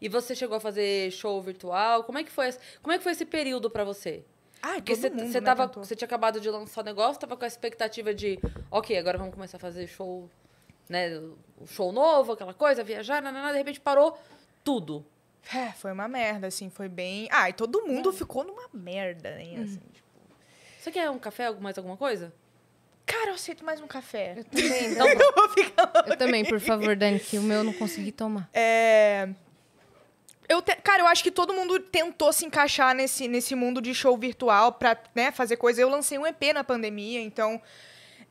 E você chegou a fazer show virtual? Como é que foi esse, como é que foi esse período para você? Ah, Porque você né, tava, você tinha acabado de lançar o negócio, tava com a expectativa de, ok, agora vamos começar a fazer show, né, show novo, aquela coisa, viajar, nanana, de repente parou tudo. É, foi uma merda, assim, foi bem. Ah, e todo mundo é. ficou numa merda, né? Hum. Assim, tipo... Você quer um café, mais alguma coisa? Cara, eu aceito mais um café. Eu também, então... eu, eu também, por favor, Dani, que o meu eu não consegui tomar. É. Eu te... Cara, eu acho que todo mundo tentou se encaixar nesse, nesse mundo de show virtual pra né, fazer coisa. Eu lancei um EP na pandemia, então.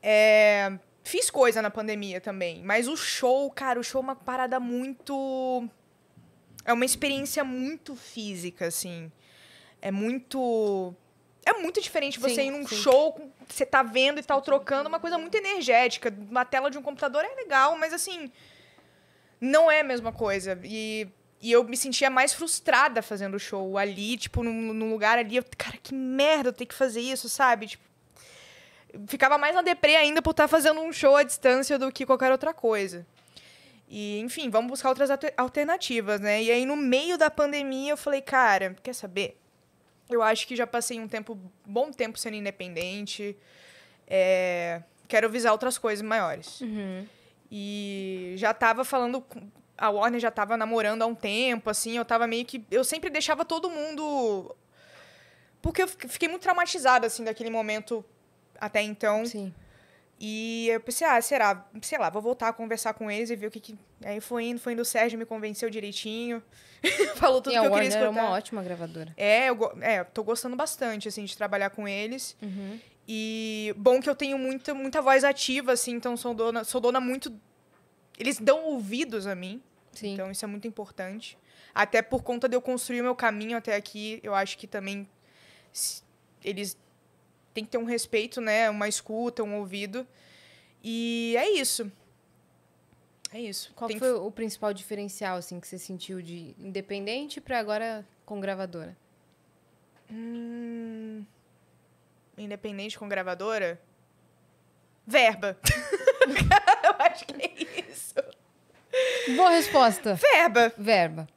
É... Fiz coisa na pandemia também. Mas o show, cara, o show é uma parada muito. É uma experiência muito física, assim. É muito. É muito diferente você sim, ir num sim. show, você tá vendo e tal, trocando, uma coisa muito energética. Uma tela de um computador é legal, mas assim. Não é a mesma coisa. E e eu me sentia mais frustrada fazendo o show ali, tipo, num, num lugar ali. Eu, cara, que merda eu tenho que fazer isso, sabe? Tipo, ficava mais na deprê ainda por estar tá fazendo um show à distância do que qualquer outra coisa. E, enfim, vamos buscar outras alternativas, né? E aí, no meio da pandemia, eu falei, cara, quer saber? Eu acho que já passei um tempo, bom tempo sendo independente. É... Quero visar outras coisas maiores. Uhum. E já estava falando a Warner já tava namorando há um tempo, assim, eu tava meio que. Eu sempre deixava todo mundo. Porque eu fiquei muito traumatizada, assim, daquele momento até então. Sim. E eu pensei, ah, será? Sei lá, vou voltar a conversar com eles e ver o que que... Aí foi indo, foi indo, o Sérgio me convenceu direitinho. falou tudo e que eu Warner queria escutar. é uma ótima gravadora. É, eu go... é, tô gostando bastante, assim, de trabalhar com eles. Uhum. E bom que eu tenho muita, muita voz ativa, assim, então sou dona, sou dona muito eles dão ouvidos a mim. Sim. Então isso é muito importante. Até por conta de eu construir o meu caminho até aqui, eu acho que também eles têm que ter um respeito, né? Uma escuta, um ouvido. E é isso. É isso. Qual Tem foi o principal diferencial assim que você sentiu de independente para agora com gravadora? Hum... Independente com gravadora? Verba. acho que é isso. Boa resposta. Verba. Verba.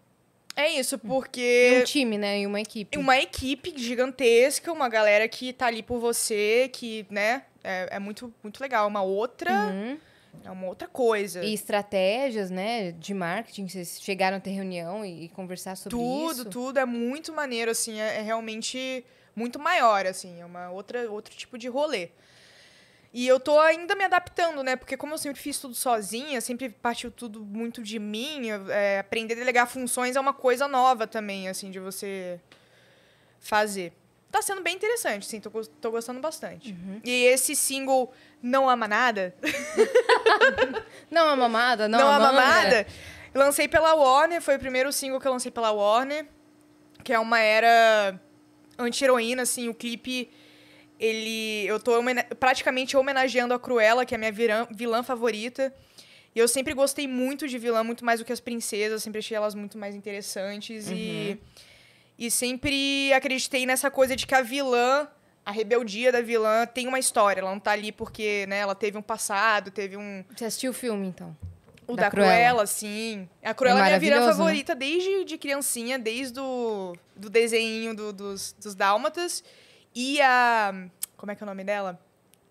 É isso, porque. E um time, né? E uma equipe. Uma equipe gigantesca, uma galera que tá ali por você, que, né? É, é muito, muito legal. Uma outra. Uhum. É uma outra coisa. E estratégias, né? De marketing. Vocês chegaram a ter reunião e, e conversar sobre tudo, isso? Tudo, tudo. É muito maneiro, assim. É, é, realmente muito maior, assim. É uma outra, outro tipo de rolê. E eu tô ainda me adaptando, né? Porque como eu sempre fiz tudo sozinha, sempre partiu tudo muito de mim, é, aprender a delegar funções é uma coisa nova também, assim, de você fazer. Tá sendo bem interessante, sim, tô, tô gostando bastante. Uhum. E esse single Não Ama Nada. não Ama nada Não, não Ama nada Lancei pela Warner, foi o primeiro single que eu lancei pela Warner, que é uma era anti-heroína, assim, o clipe ele. Eu tô praticamente homenageando a Cruella, que é a minha virã, vilã favorita. E eu sempre gostei muito de vilã, muito mais do que as princesas, sempre achei elas muito mais interessantes. Uhum. E, e sempre acreditei nessa coisa de que a vilã, a rebeldia da vilã, tem uma história. Ela não tá ali porque né, ela teve um passado, teve um. Você assistiu o filme, então? O da, da Cruella. Cruella. sim. A é Cruella é, minha vilã né? favorita né? desde de criancinha, desde o do, do desenho do, dos, dos Dálmatas. E a. Como é que é o nome dela?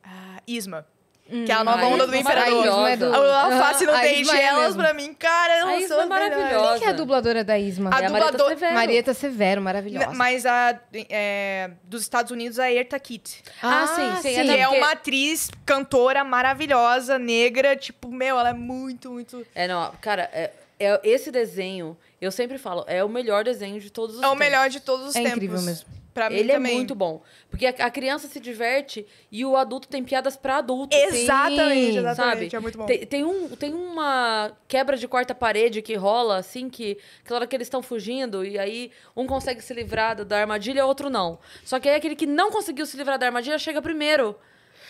A Isma. Hum, que é a hum, nova a onda do Imperador. É do... A Alface não tem elas é pra mim. Cara, eu não sou é maravilhosa. Quem que é a dubladora da Isma? A, é a dubladora... Marieta Severo. Marieta Severo, maravilhosa. Mas a é, dos Estados Unidos, a Erta Kitt. Ah, ah, sim, sim. É que é, uma atriz, cantora maravilhosa, negra. Tipo, meu, ela é muito, muito... É, não, cara... É, é, esse desenho, eu sempre falo, é o melhor desenho de todos os tempos. É o melhor de todos os tempos. É incrível mesmo. Pra mim ele é também. é muito bom. Porque a, a, criança se diverte e o adulto tem piadas para adulto. Exatamente, Sim, exatamente. Sabe? É muito bom. Tem, tem, um, tem uma quebra de quarta parede que rola, assim, que aquela hora que eles estão fugindo e aí um consegue se livrar da armadilha, outro não. Só que aí aquele que não conseguiu se livrar da armadilha chega primeiro.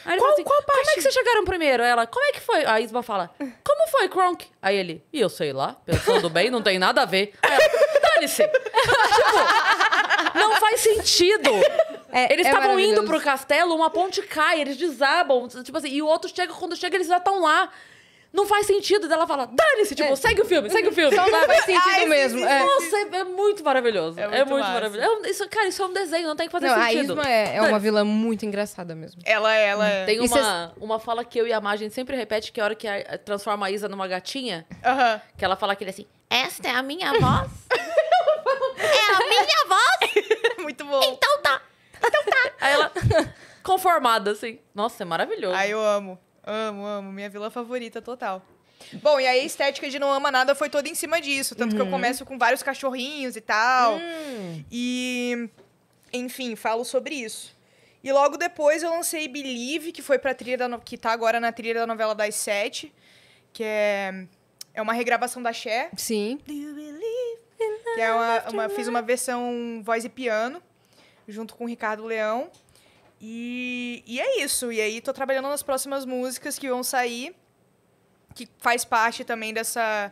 Aí qual, assim, qual parte? Como é que vocês chegaram primeiro? Ela, como é que foi? A Isma fala, como foi, Kronk? Aí ele, e eu sei lá, pensando bem, não tem nada a ver. Aí ela, dane-se. tipo, não faz sentido. É, é eles estavam é indo pro castelo, uma ponte cai, eles desabam. Tipo assim, e o outro chega, quando chega, eles já estão lá. Não faz sentido. dela ela fala, dane-se, tipo, é. segue o filme, segue o filme. Não faz sentido Ai, mesmo. É. Nossa, é, é. muito maravilhoso. É muito, muito maravilhoso. isso, cara, isso é um desenho, não tem que fazer não, sentido. A Isma é, uma vilã muito engraçada mesmo. Ela, ela é. Tem uma, uma fala que eu e a Margem sempre repete, que é a hora que a, transforma a Isa numa gatinha. Uh -huh. Que ela fala aquele assim, esta é a minha voz. É a minha voz? Muito bom. Então tá. Então tá. Aí ela, conformada, assim. Nossa, é maravilhoso. Aí eu amo. Amo, amo. Minha vilã favorita total. Bom, e aí a estética de não ama nada foi toda em cima disso. Tanto uhum. que eu uhum. começo com vários cachorrinhos e tal. Hum. E. Enfim, falo sobre isso. E logo depois eu lancei Believe, que foi pra trilha da no... que tá agora na trilha da novela das sete. Que é. É uma regravação da Cher. Sim. Do you believe? que é uma, uma, é fiz uma versão voz e piano, junto com o Ricardo Leão. E, e é isso. E aí tô trabalhando nas próximas músicas que vão sair, que faz parte também dessa,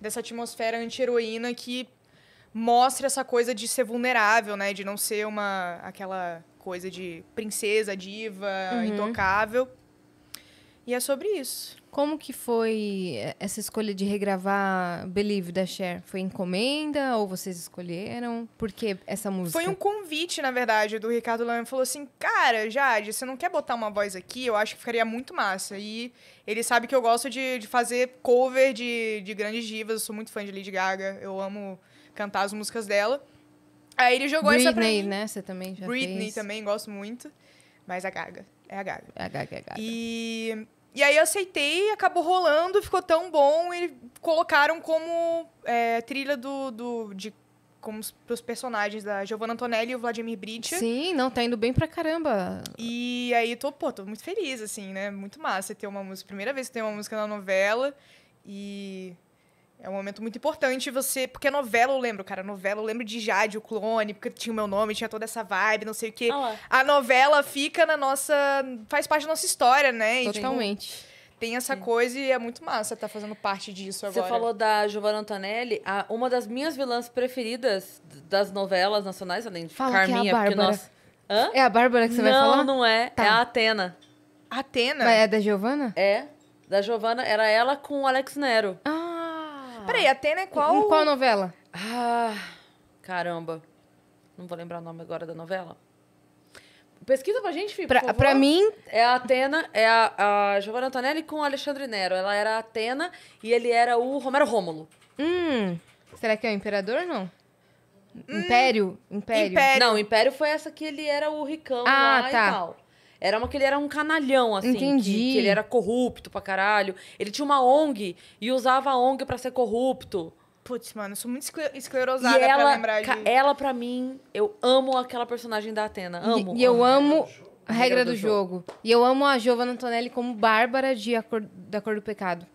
dessa atmosfera anti-heroína que mostra essa coisa de ser vulnerável, né? De não ser uma aquela coisa de princesa, diva, uhum. intocável. E é sobre isso. Como que foi eh, essa escolha de regravar Believe da Cher? Foi encomenda ou vocês escolheram? Por que essa música? Foi um convite, na verdade, do Ricardo Ele Falou assim, cara, Jade, você não quer botar uma voz aqui? Eu acho que ficaria muito massa. E ele sabe que eu gosto de, de fazer cover de, de grandes divas. Eu sou muito fã de Lady Gaga. Eu amo cantar as músicas dela. Aí ele jogou Britney, essa pra mim. Britney, né? Você também já Britney fez. também, gosto muito. Mas a Gaga. É a Gaga. É a Gaga, é a Gaga. E e aí eu aceitei, acabou rolando, ficou tão bom, e colocaram como é, trilha do, do, de como pros personagens da Giovanna Antonelli e o Vladimir Bridge. Sim, não, tá indo bem pra caramba. E aí tô, pô, tô muito feliz, assim, né? Muito massa ter uma música. Primeira vez que tem uma música na novela. E é um momento muito importante você. Porque novela eu lembro, cara. Novela eu lembro de Jade, o clone, porque tinha o meu nome, tinha toda essa vibe, não sei o quê. Ah a novela fica na nossa. faz parte da nossa história, né? Totalmente. E, tipo, tem essa Sim. coisa e é muito massa estar tá fazendo parte disso agora. Você falou da Giovanna Antonelli, a, uma das minhas vilãs preferidas das novelas nacionais, além de Fala é Carminha, é porque nós. Hã? É a Bárbara que você não, vai falar? Não, não é. Tá. É a Atena. Atena? Mas é da Giovanna? É. Da Giovanna, era ela com o Alex Nero. Ah. Peraí, Atena é qual. Em qual novela? Ah, caramba. Não vou lembrar o nome agora da novela. Pesquisa pra gente, Fih, pra, por favor. pra mim. É a Atena, é a, a Giovanna Antonelli com o Alexandre Nero. Ela era a Atena e ele era o Romero Rômulo. Hum. Será que é o imperador ou não? Hum. Império, Império, Império. Não, Império foi essa que ele era o ricão ah, lá tá. e tal. Era uma que ele era um canalhão, assim. Entendi. Que, que ele era corrupto pra caralho. Ele tinha uma ONG e usava a ONG pra ser corrupto. Putz, mano, eu sou muito esclerosada e ela, pra lembrar Ela, pra mim, eu amo aquela personagem da Atena. Amo. E, e eu amo... A regra, regra do, do jogo. jogo. E eu amo a Giovanna Antonelli como Bárbara de acor da Cor do Pecado.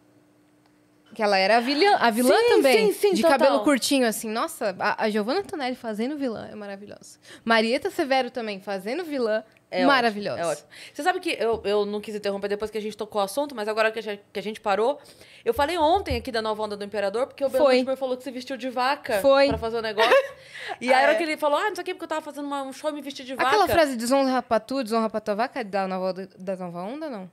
Que ela era a vilã, a vilã sim, também. Sim, sim, de total. cabelo curtinho, assim. Nossa, a, a Giovanna Antonelli fazendo vilã é maravilhosa. Marieta Severo também fazendo vilã é Maravilhosa. Ótimo, é ótimo. Você sabe que eu, eu não quis interromper depois que a gente tocou o assunto, mas agora que a gente, que a gente parou, eu falei ontem aqui da nova onda do Imperador, porque o Belo Super falou que se vestiu de vaca Foi. pra fazer o um negócio. e aí é. era que ele falou, ah, não sei o que, porque eu tava fazendo uma, um show e me vesti de vaca. Aquela frase desonra pra tu, desonra pra tua vaca, é da nova, da nova onda, não?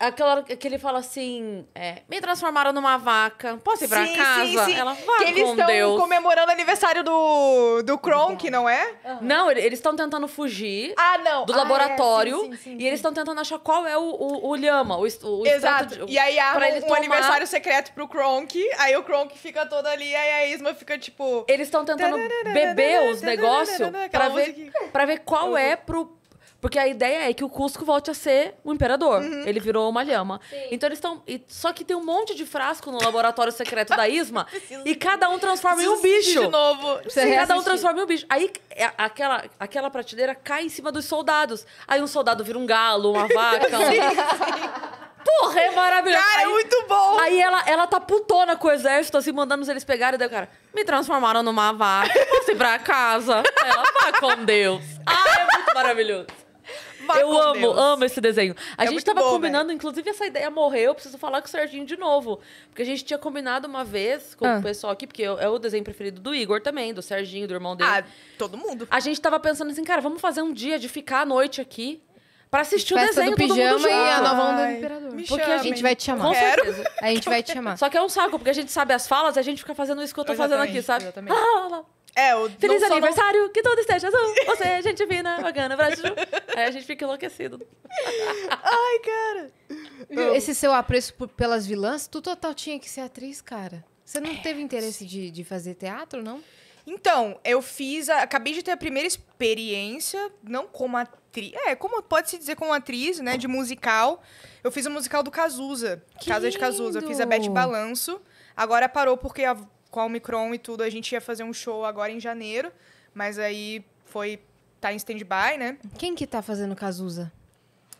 Aquela hora que ele fala assim: é, me transformaram numa vaca, posso ir pra sim, casa? Sim, sim. Ela vai Que eles com estão Deus. comemorando o aniversário do, do Kronk, uhum. não é? Não, eles estão tentando fugir Ah, não. do Ah, é, laboratório sim, sim, sim, e eles estão tentando achar qual é o, o, o lhama, o, o Exato. de- E aí há um aniversário secreto pro Kronk, aí o Kronk fica todo ali, aí a Isma fica tipo. Eles estão tentando beber os negócios ver, pra ver qual é pro, porque a ideia é que o Cusco volte a ser o imperador. Uhum. Ele virou uma lhama. Sim. Então eles estão. Só que tem um monte de frasco no laboratório secreto da Isma e cada um transforma em um bicho. De novo. cada um transforma em um bicho. Aí é, aquela, aquela prateleira cai em cima dos soldados. Aí um soldado vira um galo, uma vaca. sim, sim. Porra, é maravilhoso. Cara, é aí, é muito bom. Aí ela, ela tá putona com o exército, assim, mandando eles pegarem. E daí o cara, me transformaram numa vaca, passei pra casa. ela, vá com Deus. Ah, é muito maravilhoso vá Eu amo, Deus. amo esse desenho. A é gente tava bom, né? combinando, inclusive essa ideia morreu, eu preciso falar com o Serginho de novo. Porque a gente tinha combinado uma vez com ah. o pessoal aqui, porque é o desenho preferido do Igor também, do Serginho, do irmão dele. Ah, todo mundo. A gente tava pensando assim, cara, vamos fazer um dia de ficar à noite aqui Pra assistir Festa o desenho do pijama todo mundo junto. e a nova onda do imperador. Me porque chame. a gente vai te chamar. Com certeza. A gente vai te chamar. Só que é um saco, porque a gente sabe as falas, a gente fica fazendo isso que eu tô fazendo aqui, sabe? Exatamente. Ah, lá, lá. É, o Feliz aniversário, não... que tudo esteja azul. Você é gente fina, bacana, Brasil. Aí a gente fica enlouquecido. Ai, cara. Esse seu apreço por, pelas vilãs, tu total tinha que ser atriz, cara. Você não é, teve interesse de, de fazer teatro, não? Então, eu fiz. A, acabei de ter a primeira experiência, não como atriz. É, como pode-se dizer como atriz, né? De musical. Eu fiz o musical do Cazuza, que Casa lindo. de Cazuza. Eu fiz a Beth Balanço. Agora parou porque a com a Omicron e tudo, a gente ia fazer um show agora em janeiro, mas aí foi tá em stand-by, né? Quem que tá fazendo Cazuza?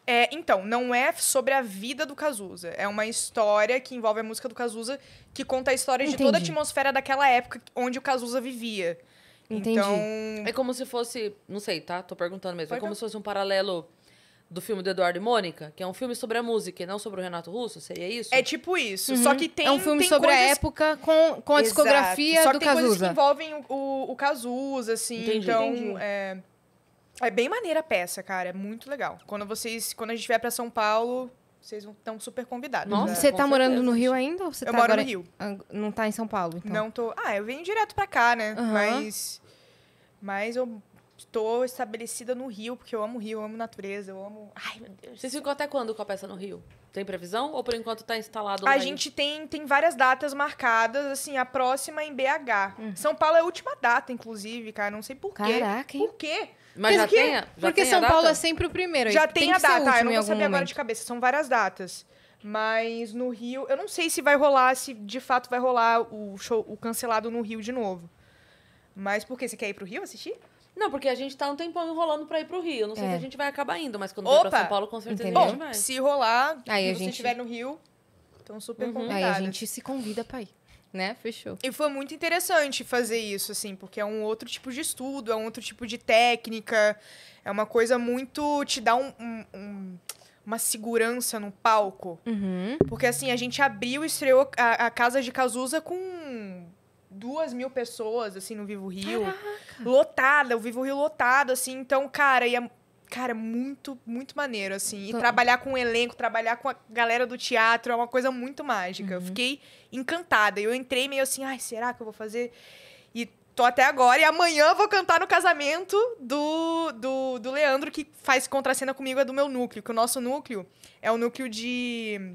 É, então, não é sobre a vida do Cazuza. É uma história que envolve a música do Cazuza, que conta a história Entendi. de toda a atmosfera daquela época onde o Cazuza vivia. Entendi. Então... É como se fosse. Não sei, tá? Tô perguntando mesmo. É Pode é como não. se fosse um paralelo do filme do Eduardo e Mônica, que é um filme sobre a música e não sobre o Renato Russo, seria isso? É tipo isso, uhum. só que tem... É um filme sobre coisas... a época com, com a Exato. discografia só que do tem coisas que envolvem o, o, o Cazuza, assim, entendi, então... Entendi. É, é bem maneira a peça, cara, é muito legal. Quando vocês, quando a gente vier para São Paulo, vocês estão super convidados. Nossa, né? você tá Com morando certeza. no Rio ainda? Ou você eu tá moro no Rio. Não tá em São Paulo, então? Não tô. Ah, eu vim direto pra cá, né? Uhum. Mas. Mas eu estou estabelecida no Rio, porque eu amo o Rio, eu amo natureza, eu amo. Ai, meu Deus. Vocês ficam até quando com a peça no Rio? Tem previsão? Ou por enquanto está instalado A gente tem, tem várias datas marcadas, assim, a próxima é em BH. Uhum. São Paulo é a última data, inclusive, cara. Não sei por quê. Caraca, hein? Por quê? Mas porque, já tem, já porque tem São Paulo é sempre o primeiro. Já tem, tem a data, ah, eu não vou saber momento. agora de cabeça. São várias datas. Mas no Rio, eu não sei se vai rolar, se de fato vai rolar o show, o cancelado no Rio de novo. Mas por quê? Você quer ir pro Rio assistir? Não, porque a gente tá um tempão enrolando pra ir pro Rio. Não sei É. se a gente vai acabar indo, mas quando Opa! for pra São Paulo, com certeza Entendeu? a gente vai. se rolar, Aí se você gente- estiver no Rio, então super Uhum. Aí a gente se convida pra ir, né? Fechou. E foi muito interessante fazer isso, assim, porque é um outro tipo de estudo, é um outro tipo de técnica, é uma coisa muito. te dá um- um- um- uma segurança no palco. Uhum. Porque, assim, a gente abriu e estreou a, a Casa de Cazuza com duas mil pessoas, assim, no Vivo Rio. Caraca. Lotada, o Vivo Rio lotado, assim. Então, cara, ia é, cara, é muito, muito maneiro, assim. E então trabalhar com o elenco, trabalhar com a galera do teatro é uma coisa muito mágica. Uhum. Eu fiquei encantada. Eu entrei meio assim, ai, será que eu vou fazer? E tô até agora. E amanhã vou cantar no casamento do, do, do Leandro, que faz contracena comigo, é do meu núcleo. Que o nosso núcleo é o núcleo de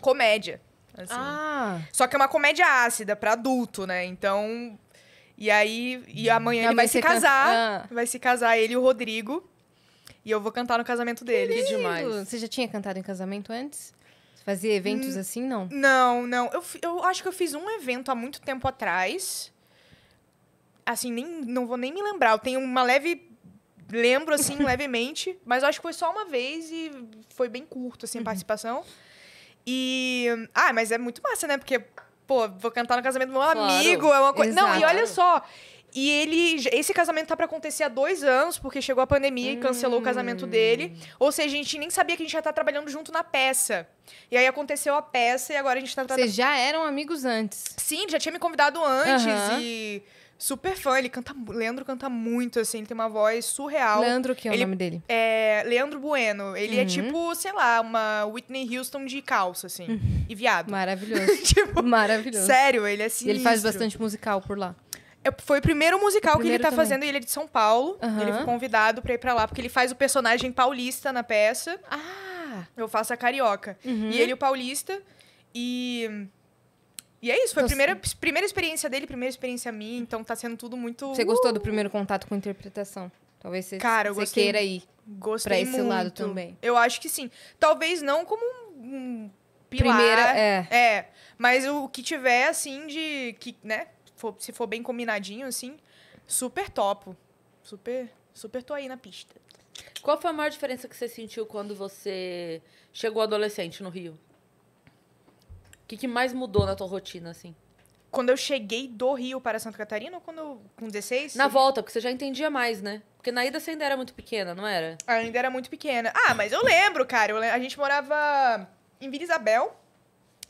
comédia. Assim. Ah. Só que é uma comédia ácida para adulto, né? Então. E aí. E amanhã ele vai se casar. Can... Ah. Vai se casar ele e o Rodrigo. E eu vou cantar no casamento dele. Que demais. Você já tinha cantado em casamento antes? Fazia eventos hum, assim, não? Não, não. Eu, eu acho que eu fiz um evento há muito tempo atrás. Assim, nem, não vou nem me lembrar. Eu tenho uma leve. Lembro, assim, levemente. Mas eu acho que foi só uma vez e foi bem curto, assim, a uhum. participação. E. Ah, mas é muito massa, né? Porque, pô, vou cantar no casamento do meu claro. amigo, é uma coisa. Não, e olha só. E ele. Esse casamento tá pra acontecer há dois anos, porque chegou a pandemia hum. e cancelou o casamento hum. dele. Ou seja, a gente nem sabia que a gente já tá trabalhando junto na peça. E aí aconteceu a peça e agora a gente tá. trabalhando Vocês já eram amigos antes? Sim, já tinha me convidado antes e super fã, ele canta, Leandro canta muito, assim, ele tem uma voz surreal. Leandro, que é ele, o nome dele? É, Leandro Bueno. Ele é uhum. é tipo, sei lá, uma Whitney Houston de calça, assim, uhum. e viado. Maravilhoso. tipo, Maravilhoso. Sério, ele é assim. Ele faz bastante musical por lá. É, foi o primeiro musical o primeiro que ele tá também. fazendo e ele é de São Paulo. Uhum. Ele foi convidado pra ir pra lá, porque ele faz o personagem paulista na peça. Ah! Eu faço a carioca. Uhum. E ele é o paulista. E e é isso, foi a primeira, primeira experiência dele, primeira experiência minha, então tá sendo tudo muito. Você gostou do primeiro contato com interpretação? Talvez você, Cara, você gostei, queira ir gostei pra esse muito. lado também. Eu acho que sim. Talvez não como um pilar. Primeira, é. É, mas o que tiver, assim, de... que né, for, Se for bem combinadinho, assim, super topo. Super, super tô aí na pista. Qual foi a maior diferença que você sentiu quando você chegou adolescente no Rio? que, que mais mudou na tua rotina, assim? Quando eu cheguei do Rio para Santa Catarina ou quando eu, com 16? Na volta, porque você já entendia mais, né? Porque na ida você ainda era muito pequena, não era? Ainda era muito pequena. Ah, mas eu lembro, cara. Eu lembro, a gente morava em Vila Isabel.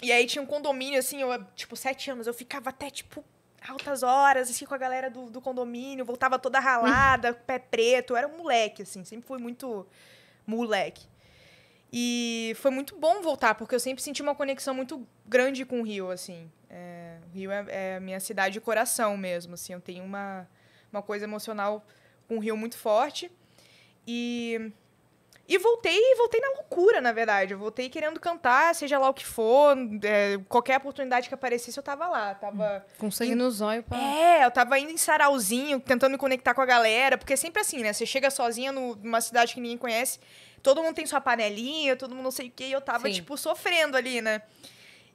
E aí tinha um condomínio, assim, eu, tipo, sete anos. Eu ficava até, tipo, altas horas, assim, com a galera do, do condomínio. Voltava toda ralada, pé preto. Eu era um moleque, assim. Sempre fui muito moleque. E foi muito bom voltar, porque eu sempre senti uma conexão muito grande com o Rio, assim. É, o Rio é, é a minha cidade de coração mesmo, assim. Eu tenho uma, uma coisa emocional com o Rio muito forte. E... E voltei, voltei na loucura, na verdade. Eu voltei querendo cantar, seja lá o que for, é, qualquer oportunidade que aparecesse, eu tava lá. Tava com sangue in... no zóio pra... É, eu tava indo em sarauzinho, tentando me conectar com a galera, porque é sempre assim, né? Você chega sozinha numa cidade que ninguém conhece, todo mundo tem sua panelinha, todo mundo não sei o quê, e eu tava, Sim. tipo, sofrendo ali, né?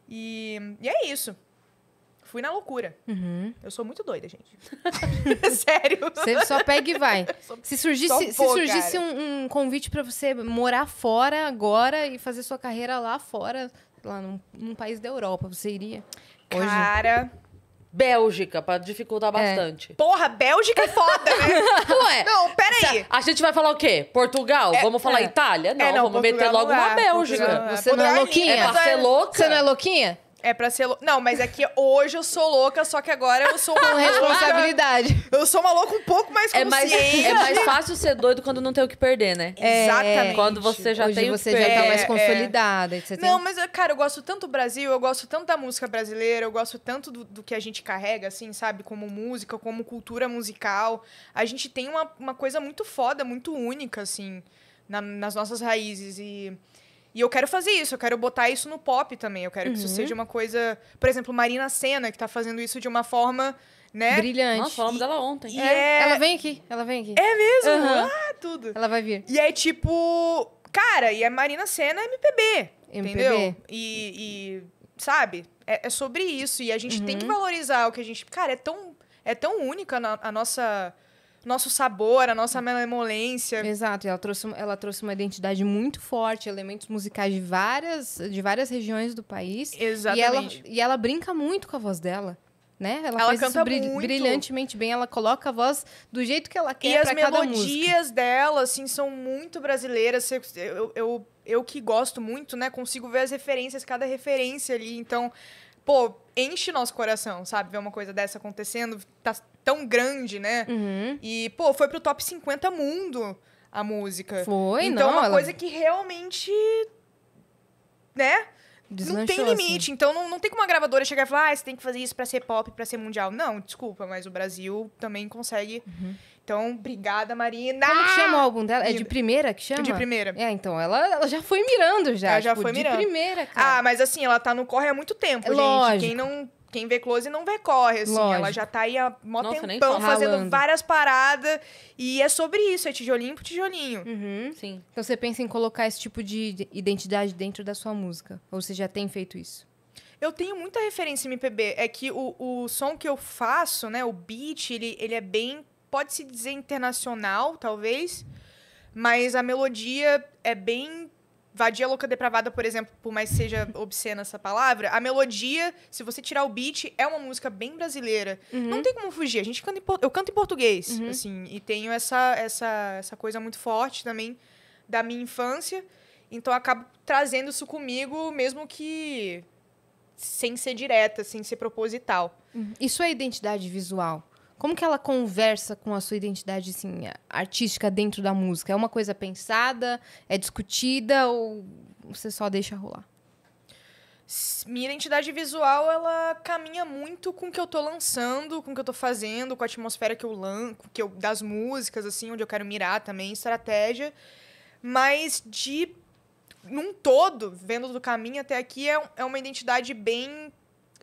E, e é isso. Fui na loucura. Uhum. Eu sou muito doida, gente. Sério. Você só pega e vai. se surgisse, pô, se surgisse um, um, convite para você morar fora agora e fazer sua carreira lá fora, lá num, num país da Europa, você iria? Hoje? Cara, Bélgica, pra dificultar é. bastante. Porra, Bélgica é foda, né? Ué. Não, peraí. A gente vai falar o quê? Portugal? É, vamos falar é. Itália? É, não, não vamos Portugal meter logo é, uma Bélgica. Portugal, você não é louquinha? É, você não é louquinha? É pra ser louca. Não, mas é que hoje eu sou louca, só que agora eu sou uma Com responsabilidade. Eu sou uma louca um pouco mais consciente. É mais, é mais fácil ser doido quando não tem o que perder, né? É, Exatamente. Quando você já hoje tem você o que já tá mais é, é. consolidada. Etc. Não, mas, cara, eu gosto tanto do Brasil, eu gosto tanto da música brasileira, eu gosto tanto do, do que a gente carrega, assim, sabe? Como música, como cultura musical. A gente tem uma, uma coisa muito foda, muito única, assim, na, nas nossas raízes. E... E eu quero fazer isso, eu quero botar isso no pop também. Eu quero uhum. que isso uhum. seja uma coisa. Por exemplo, Marina Senna, que tá fazendo isso de uma forma. Né? Brilhante. Nossa, falamos e, dela ontem. É? é... Ela vem aqui, ela vem aqui. É mesmo? Uhum. Ah, tudo. Ela vai vir. E é tipo. Cara, e a é Marina Senna é MPB. MPB. Entendeu? E, e sabe? É, é, sobre isso. E a gente uhum. tem que uhum. valorizar o que a gente. Cara, é tão, é tão única a nossa nosso sabor, a nossa malemolência. Exato, ela trouxe, ela trouxe uma identidade muito forte, elementos musicais de várias, de várias regiões do país. Exatamente. E ela, e ela brinca muito com a voz dela. Né? Ela, ela canta muito. brilhantemente bem, ela coloca a voz do jeito que ela quer. E as melodias música. dela, assim, são muito brasileiras. Eu, eu, eu que gosto muito, né? Consigo ver as referências, cada referência ali. Então, pô, enche nosso coração, sabe? Ver uma coisa dessa acontecendo, tá tão grande, né? Uhum. E, pô, foi pro top 50 mundo a música. Foi, Então, não, é uma ela... coisa que realmente. Né? Não tem assim. limite. Assim. Então, não, não tem como uma gravadora chegar e falar, ah, você tem que fazer isso para ser pop, para ser mundial. Não, desculpa, mas o Brasil também consegue. Uhum. Então, obrigada, Marina! Como que chama o álbum dela? É de primeira que chama? É de primeira. É, então, ela, ela já foi mirando já. Ela já tipo, foi mirando. De primeira, cara. Ah, mas assim, ela tá no corre há muito tempo, é, gente. Lógico. Quem não quem vê close não vê corre, assim. Lógico. Ela já tá aí há mó Nossa, tempão fazendo Ralando. várias paradas. E é sobre isso, é tijolinho por tijolinho. Uhum. Sim. Então você pensa em colocar esse tipo de identidade dentro da sua música? Ou você já tem feito isso? Eu tenho muita referência em MPB. É que o, o som que eu faço, né? O beat, ele, ele é bem... Pode-se dizer internacional, talvez. Mas a melodia é bem Vadia é Louca Depravada, por exemplo, por mais seja obscena essa palavra, a melodia, se você tirar o beat, é uma música bem brasileira. Uhum. Não tem como fugir. A gente canta eu canto em português, uhum. assim, e tenho essa, essa, essa coisa muito forte também da minha infância. Então acabo trazendo isso comigo, mesmo que sem ser direta, sem ser proposital. Uhum. Isso é identidade visual. Como que ela conversa com a sua identidade assim, artística dentro da música? É uma coisa pensada? É discutida? Ou você só deixa rolar? minha identidade visual ela caminha muito com o que eu tô lançando, com o que eu tô fazendo, com a atmosfera que eu lanço, que eu das músicas assim, onde eu quero mirar também, estratégia, mas de num todo, vendo do caminho até aqui é, é uma identidade bem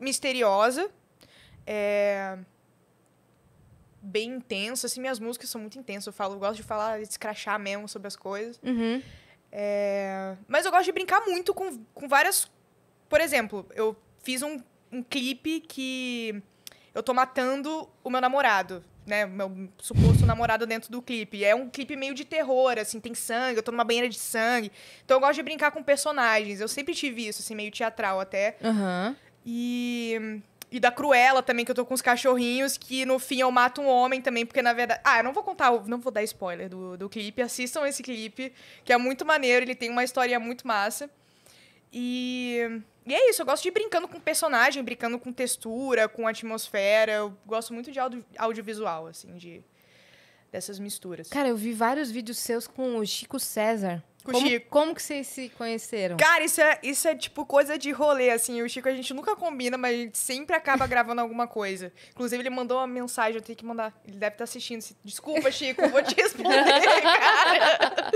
misteriosa. É, bem intenso. Assim, minhas músicas são muito intensas. Eu falo, eu gosto de falar, de escrachar mesmo sobre as coisas. Uhum. É... Mas eu gosto de brincar muito com, com várias. Por exemplo, eu fiz um, um clipe que eu tô matando o meu namorado, né? Meu suposto namorado dentro do clipe. é um clipe meio de terror, assim, tem sangue, eu tô numa banheira de sangue. Então eu gosto de brincar com personagens. Eu sempre tive isso, assim, meio teatral até. Uhum. E e da Cruella também, que eu tô com os cachorrinhos, que no fim eu mato um homem também, porque na verdade. Ah, eu não vou contar, não vou dar spoiler do, do clipe. Assistam esse clipe, que é muito maneiro, ele tem uma história muito massa. E. E é isso, eu gosto de ir brincando com personagem, brincando com textura, com atmosfera. Eu gosto muito de audio, audiovisual, assim, de dessas misturas. Cara, eu vi vários vídeos seus com o Chico César. Com como, Chico. como que vocês se conheceram? Cara, isso é, isso é tipo coisa de rolê, assim. o Chico a gente nunca combina, mas a gente sempre acaba gravando alguma coisa. Inclusive, ele mandou uma mensagem, eu tenho que mandar. Ele deve estar tá assistindo. Desculpa, Chico, vou te responder, cara.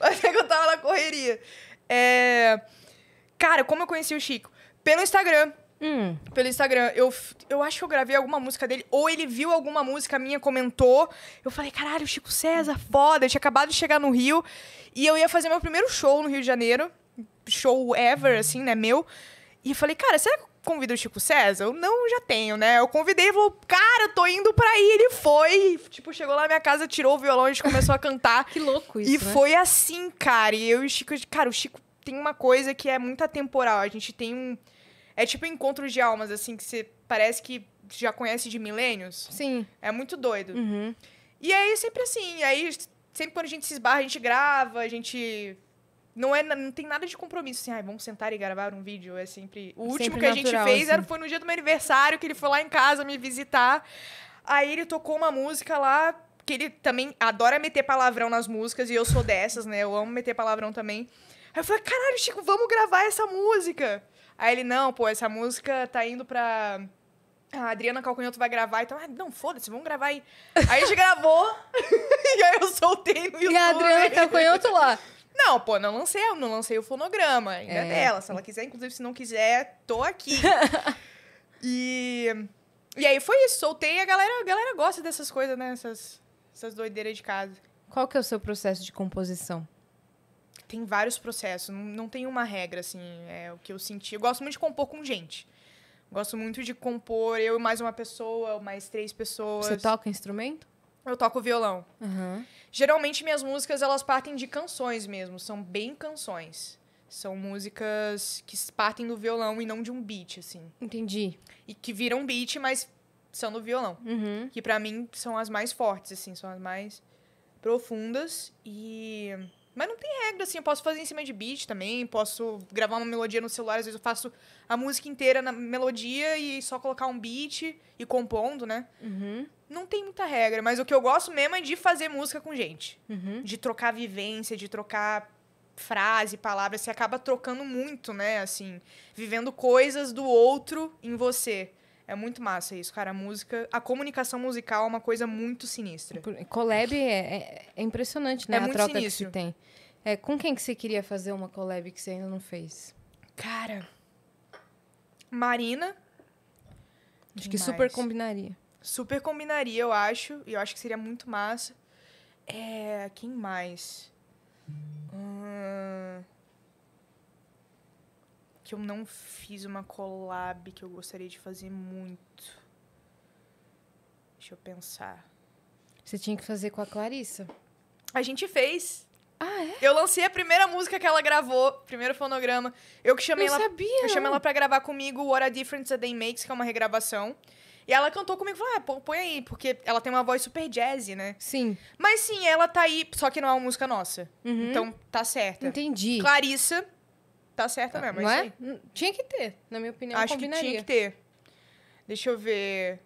Mas é que eu tava na correria. É... Cara, como eu conheci o Chico? Pelo Instagram. Hum. Pelo Instagram. Eu, eu acho que eu gravei alguma música dele, ou ele viu alguma música minha, comentou. Eu falei, caralho, Chico César, foda. Eu tinha acabado de chegar no Rio. E eu ia fazer meu primeiro show no Rio de Janeiro. Show ever, assim, né? Meu. E eu falei, cara, será que eu convido o Chico César? Eu não, já tenho, né? Eu convidei, falou, cara, eu tô indo pra aí. Ele foi. tipo, chegou lá na minha casa, tirou o violão, a gente começou a cantar. que louco isso. E né? foi assim, cara. E eu e o Chico. Cara, o Chico tem uma coisa que é muito atemporal. A gente tem um é tipo encontro de almas, assim, que você parece que já conhece de milênios. Sim. É muito doido. Uhum. E aí, sempre assim, aí sempre quando a gente se esbarra, a gente grava, a gente. Não, é, não tem nada de compromisso, assim, ah, vamos sentar e gravar um vídeo. É sempre. O último sempre que a gente fez assim. era, foi no dia do meu aniversário, que ele foi lá em casa me visitar. Aí ele tocou uma música lá, que ele também adora meter palavrão nas músicas, e eu sou dessas, né? Eu amo meter palavrão também. Aí eu falei, caralho, Chico, vamos gravar essa música. Aí ele, não, pô, essa música tá indo pra. A Adriana Calcanhoto vai gravar, então, ah, não, foda-se, vamos gravar aí. aí a gente gravou, e aí eu soltei no YouTube. E a Adriana Calcanhoto lá. Não, pô, não lancei, não lancei o fonograma ainda é. dela. Se ela quiser, inclusive, se não quiser, tô aqui. e. E aí foi isso, soltei, a galera, a galera gosta dessas coisas, né? Essas, essas doideiras de casa. Qual que é o seu processo de composição? tem vários processos, não, não tem uma regra, assim, é o que eu senti. Eu gosto muito de compor com gente. Gosto muito de compor eu mais uma pessoa, mais três pessoas. Você toca instrumento? Eu toco violão. Uhum. Geralmente minhas músicas elas partem de canções mesmo, são bem canções. São músicas que partem do violão e não de um beat, assim. Entendi. E que viram beat, mas são do violão. Uhum. Que para mim são as mais fortes, assim, são as mais profundas. E mas não tem regra, assim, eu posso fazer em cima de beat também, posso gravar uma melodia no celular, às vezes eu faço a música inteira na melodia e só colocar um beat e compondo, né? Uhum. Não tem muita regra, mas o que eu gosto mesmo é de fazer música com gente. Uhum. De trocar vivência, de trocar frase, palavra, você acaba trocando muito, né? Assim, vivendo coisas do outro em você. É muito massa isso, cara. A música, a comunicação musical é uma coisa muito sinistra. Collab é, é, é impressionante, é né? É a muito sinistro. que se tem. É, com quem que você queria fazer uma collab que você ainda não fez? Cara, Marina. Acho que super combinaria. Super combinaria, eu acho. E eu acho que seria muito massa. É, quem mais? Hum que eu não fiz uma collab que eu gostaria de fazer muito. Deixa eu pensar. Você tinha que fazer com a Clarissa. A gente fez. Ah, é? Eu lancei a primeira música que ela gravou, primeiro fonograma. Eu que chamei não ela. Sabia, eu chamei ela pra gravar comigo What a Difference a Day Makes, que é uma regravação. E ela cantou comigo e falou: ah, pô, põe aí, porque ela tem uma voz super jazzy, né? Sim. Mas sim, ela tá aí, só que não é uma música nossa. Uhum. Então tá certa. Entendi. Clarissa, Tá certa tá, mesmo, não é? Não é? Hum, tinha que ter, na minha opinião, Acho combinaria. que tinha que ter. Deixa eu ver.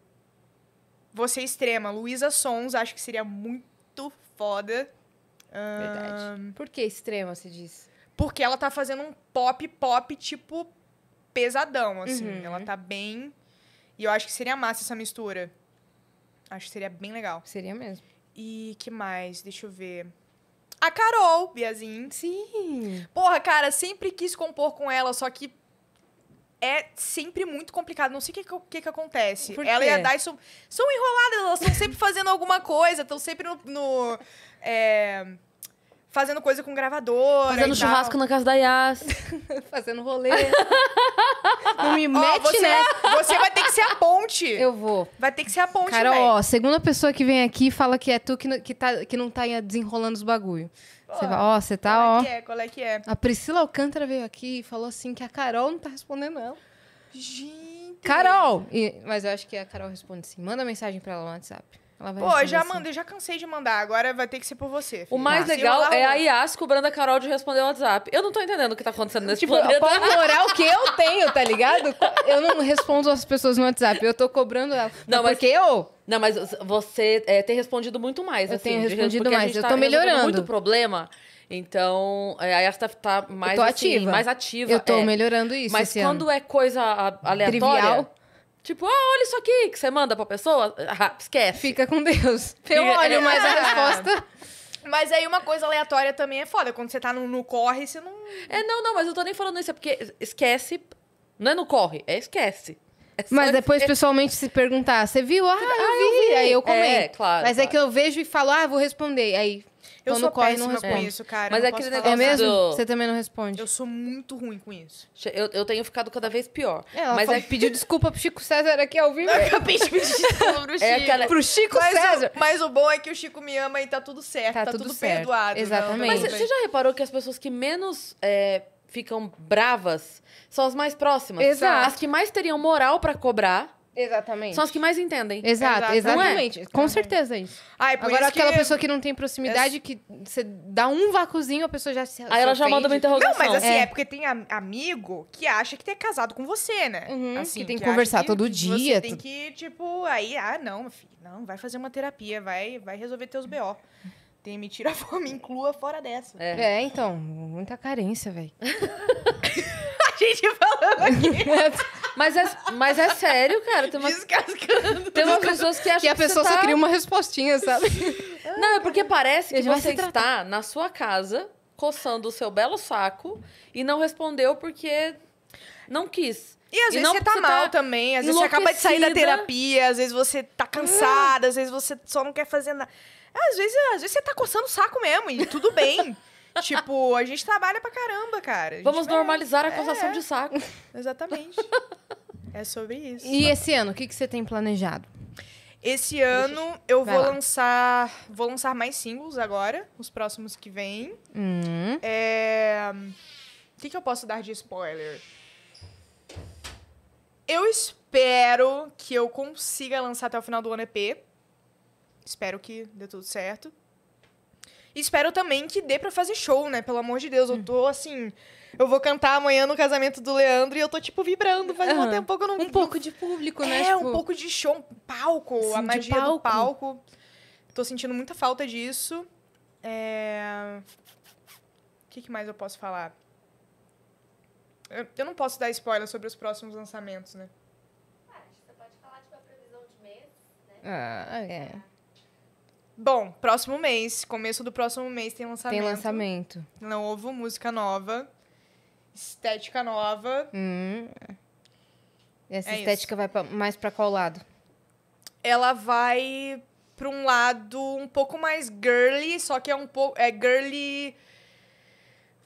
Você é extrema, Luísa Sons, acho que seria muito foda. Verdade. Um... Por que extrema, você diz? Porque ela tá fazendo um pop pop tipo pesadão, assim. Uhum. Ela tá bem. E eu acho que seria massa essa mistura. Acho que seria bem legal. Seria mesmo. E que mais? Deixa eu ver. A Carol Biazin. Sim. Porra, cara, sempre quis compor com ela, só que é sempre muito complicado. Não sei o que, que, que acontece. Por ela e a Dyson são enroladas, elas estão sempre fazendo alguma coisa, estão sempre no. no é fazendo coisa com gravadora. Fazendo churrasco na casa da Yas. fazendo rolê. Não me mete oh, você, né? Você vai ter que ser a ponte. Eu vou. Vai ter que ser a ponte, Cara, véio. ó, segunda pessoa que vem aqui fala que é tu que, não, que, tá, que não tá desenrolando os bagulho. Você vai, ó, você tá, qual é ó. É que é, qual é que é? A Priscila Alcântara veio aqui e falou assim que a Carol não tá respondendo, não. Gente. Carol! E, mas eu acho que a Carol responde sim. Manda mensagem pra ela no WhatsApp. Ela vai Pô, já assim. mandei, já cansei de mandar. Agora vai ter que ser por você. Filho. O mais assim, legal é a Yas cobrando a Carol de responder o WhatsApp. Eu não tô entendendo o que tá acontecendo nesse tipo, planeta. Pode o que eu tenho, tá ligado? Eu não respondo as pessoas no WhatsApp. Eu tô cobrando ela. Não, mas... Porque eu... Não, mas você é, tem respondido muito mais. Eu assim, tenho respondido mais. Eu tá tô melhorando. muito problema. Então, é, a Yas tá, mais, tá eu tô assim, ativa. mais ativa. Eu tô é. melhorando isso. Mas quando ano. é coisa aleatória... Trivial Tipo, ah, olha isso aqui que você manda pra pessoa. Ah, esquece. Fica com Deus. Eu olho é, mais a resposta. Mas aí uma coisa aleatória também é foda. Quando você tá no, no corre, você não. É, não, não, mas eu tô nem falando isso, é porque esquece. Não é no corre, é esquece. É mas depois, pessoalmente, se perguntar, você viu? Ah, ah eu, vi. eu vi. Aí eu é, comento. É, claro, mas claro. é que eu vejo e falo, ah, vou responder. Aí eu Quando sou corre, péssima não com isso, cara. Mas é aquele negócio. É mesmo? Do... Você também não responde. Eu sou muito ruim com isso. Eu, eu tenho ficado cada vez pior. É, ela mas falou, é... pediu desculpa pro Chico César aqui ao vivo. Eu acabei de pedir desculpa pro é Chico. É aquela... Pro Chico mas César. O, mas o bom é que o Chico me ama e tá tudo certo. Tá, tá tudo, tudo certo. perdoado. Exatamente. Não, mas você já reparou que as pessoas que menos. É, ficam bravas são as mais próximas. Exato. As que mais teriam moral para cobrar Exatamente. São as que mais entendem. Exato, exatamente. É? Com certeza é isso. Ah, é Agora, aquela que... pessoa que não tem proximidade, é... que você dá um vácuozinho, a pessoa já se. Aí ela já manda uma interrogação. Não, mas assim, é, é porque tem amigo que acha que tem casado com você, né? Uhum, assim, que tem que, conversar que todo dia. Você tem que, tipo, aí, ah, não, filho, não, vai fazer uma terapia, vai, vai resolver teus BO. Tem mentira, me inclua fora dessa. É, é então, muita carência, velho. gente falando aqui. mas, é, mas é sério, cara. Tem Descascando. Tem umas pessoas que acham que a pessoa que só tá... uma respostinha, sabe? Não, é porque parece que você está na sua casa, coçando o seu belo saco, e não respondeu porque não quis. E às e vezes você tá mal tá também, às vezes você acaba de sair da terapia, às vezes você tá cansada, às vezes você só não quer fazer nada. Às vezes, às vezes você tá coçando o saco mesmo, e tudo bem. tipo, a gente trabalha pra caramba, cara. A Vamos normalizar a coçação é, de saco. Exatamente. é sobre isso. E esse ano, o que, que você tem planejado? Esse ano eu vou lançar. Vou lançar mais singles agora, os próximos que vêm. Hum. É... O que, que eu posso dar de spoiler? Eu espero que eu consiga lançar até o final do ano EP. Espero que dê tudo certo. Espero também que dê para fazer show, né? Pelo amor de Deus, eu hum. tô assim. Eu vou cantar amanhã no casamento do Leandro e eu tô, tipo, vibrando. Faz uhum. um pouco eu não. Um pouco de público, né? É, tipo... um pouco de show, um palco, Sim, a magia palco. do palco. Tô sentindo muita falta disso. É... O que, que mais eu posso falar? Eu, não posso dar spoiler sobre os próximos lançamentos, né? Ah, você pode falar, tipo, a previsão de mês, né? Ah, é. é. Bom, próximo mês, começo do próximo mês tem lançamento. Tem lançamento. Não houve música nova, estética nova. Hum. Essa é estética isso. vai pra, mais para qual lado? Ela vai para um lado um pouco mais girly, só que é um pouco é girly.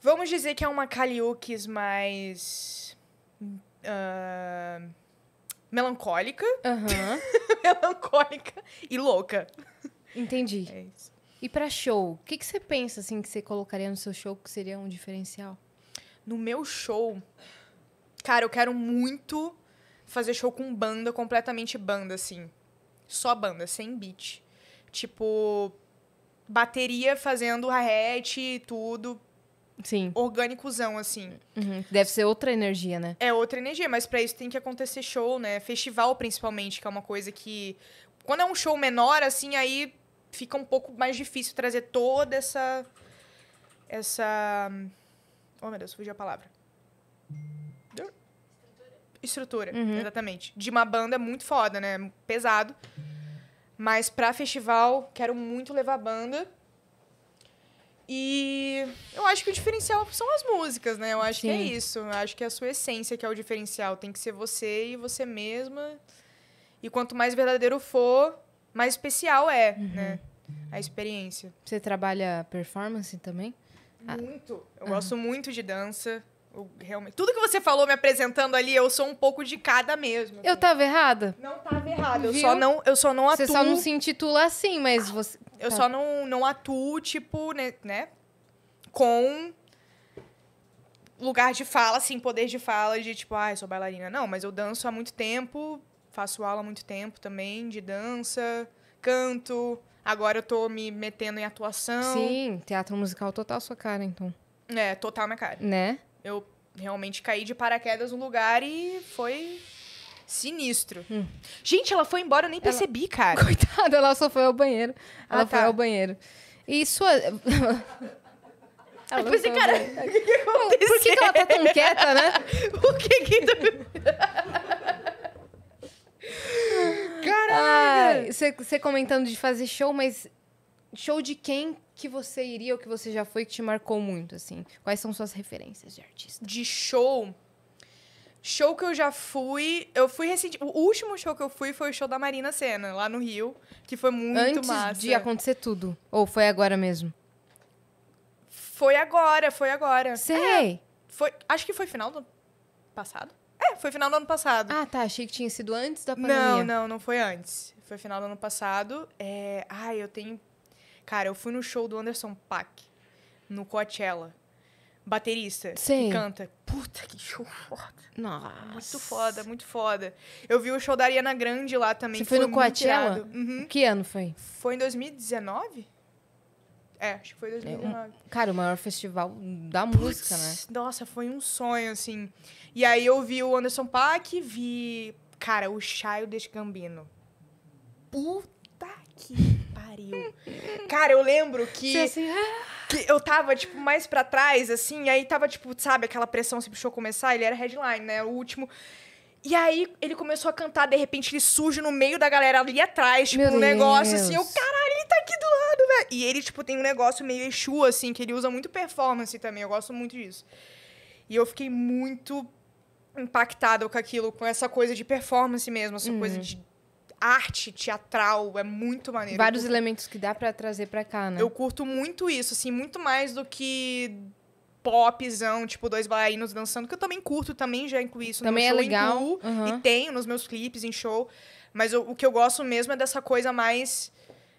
Vamos dizer que é uma Kaliukis mais uh, melancólica, uhum. melancólica e louca. Entendi. É isso. E para show, o que, que você pensa assim que você colocaria no seu show que seria um diferencial? No meu show, cara, eu quero muito fazer show com banda, completamente banda, assim. Só banda, sem beat. Tipo, bateria fazendo hi-hat e tudo. Sim. Orgânicozão, assim. Uhum. Deve ser outra energia, né? É outra energia, mas para isso tem que acontecer show, né? Festival, principalmente, que é uma coisa que. Quando é um show menor, assim, aí fica um pouco mais difícil trazer toda essa. Essa. Oh, meu Deus, fugiu a palavra. Estrutura. Estrutura, uhum. exatamente. De uma banda muito foda, né? Pesado. Mas pra festival, quero muito levar a banda. E eu acho que o diferencial são as músicas, né? Eu acho Sim. que é isso. Eu acho que é a sua essência que é o diferencial. Tem que ser você e você mesma. E quanto mais verdadeiro for, mais especial é, uhum. né? A experiência. Você trabalha performance também? Ah. Muito. Eu gosto muito de dança. Eu, realmente, tudo que você falou me apresentando ali, eu sou um pouco de cada mesmo. Assim. Eu tava errada? Não tava errada. Eu só não, eu só não atuo. Você só não se intitula assim, mas você. Eu tá. só não, não atuo, tipo, né, né? Com lugar de fala, assim, poder de fala de tipo, ai, ah, sou bailarina. Não, mas eu danço há muito tempo faço aula há muito tempo também de dança, canto. Agora eu tô me metendo em atuação. Sim, teatro musical total sua cara, então. É, total minha cara. Né? Eu realmente caí de paraquedas no lugar e foi sinistro. Hum. Gente, ela foi embora, eu nem percebi, cara. Coitada, ela só foi ao banheiro. Ah, ela ah, tá. foi ao banheiro. E sua. Ela tipo assim, cara, o que, que aconteceu? Por que, que, ela tá tão quieta, né? o que que... Caralho! Você comentando de fazer show, mas show de quem que você iria ou que você já foi que te marcou muito, assim? Quais são suas referências de artista? De show? Show que eu já fui. Eu fui recente. O último show que eu fui foi o show da Marina Senna, lá no Rio, que foi muito Antes massa. Antes de acontecer tudo. Ou foi agora mesmo? Foi agora, foi agora. Sei. É, foi, acho que foi final do passado. É, foi final do ano passado. Ah, tá. Achei que tinha sido antes da pandemia. Não, não, não foi antes. Foi final do ano passado. É... Ai, eu tenho. Cara, eu fui no show do Anderson Paak, no Coachella. Baterista. Sim. Que canta. Puta que show foda. Nossa. Muito foda, muito foda. Eu vi o show da Ariana Grande lá também. Você foi, foi no Coachella? Uhum. Que ano foi? Foi em 2019? É, acho que foi 2019. É cara, o maior festival da Puts, música, né? Nossa, foi um sonho, assim. E aí eu vi o Anderson Paak, vi, cara, o Chayo Descambino. Puta que pariu. Cara, eu lembro que, assim, ah. que eu tava, tipo, mais para trás, assim, aí tava, tipo, sabe, aquela pressão se puxou começar, ele era headline, né? O último. E aí ele começou a cantar, de repente ele surge no meio da galera ali atrás, tipo, Meu um Deus. negócio assim, eu, caralho, ele tá aqui do lado, velho. E ele, tipo, tem um negócio meio Exu, assim, que ele usa muito performance também, eu gosto muito disso. E eu fiquei muito impactada com aquilo, com essa coisa de performance mesmo, essa uhum. coisa de arte teatral, é muito maneiro. Vários curto... elementos que dá para trazer para cá, né? Eu curto muito isso, assim, muito mais do que popzão, tipo, dois bailarinos dançando, que eu também curto, também já incluí isso também no meu é show, legal. Incluo, uhum. e tenho nos meus clipes, em show, mas eu, o que eu gosto mesmo é dessa coisa mais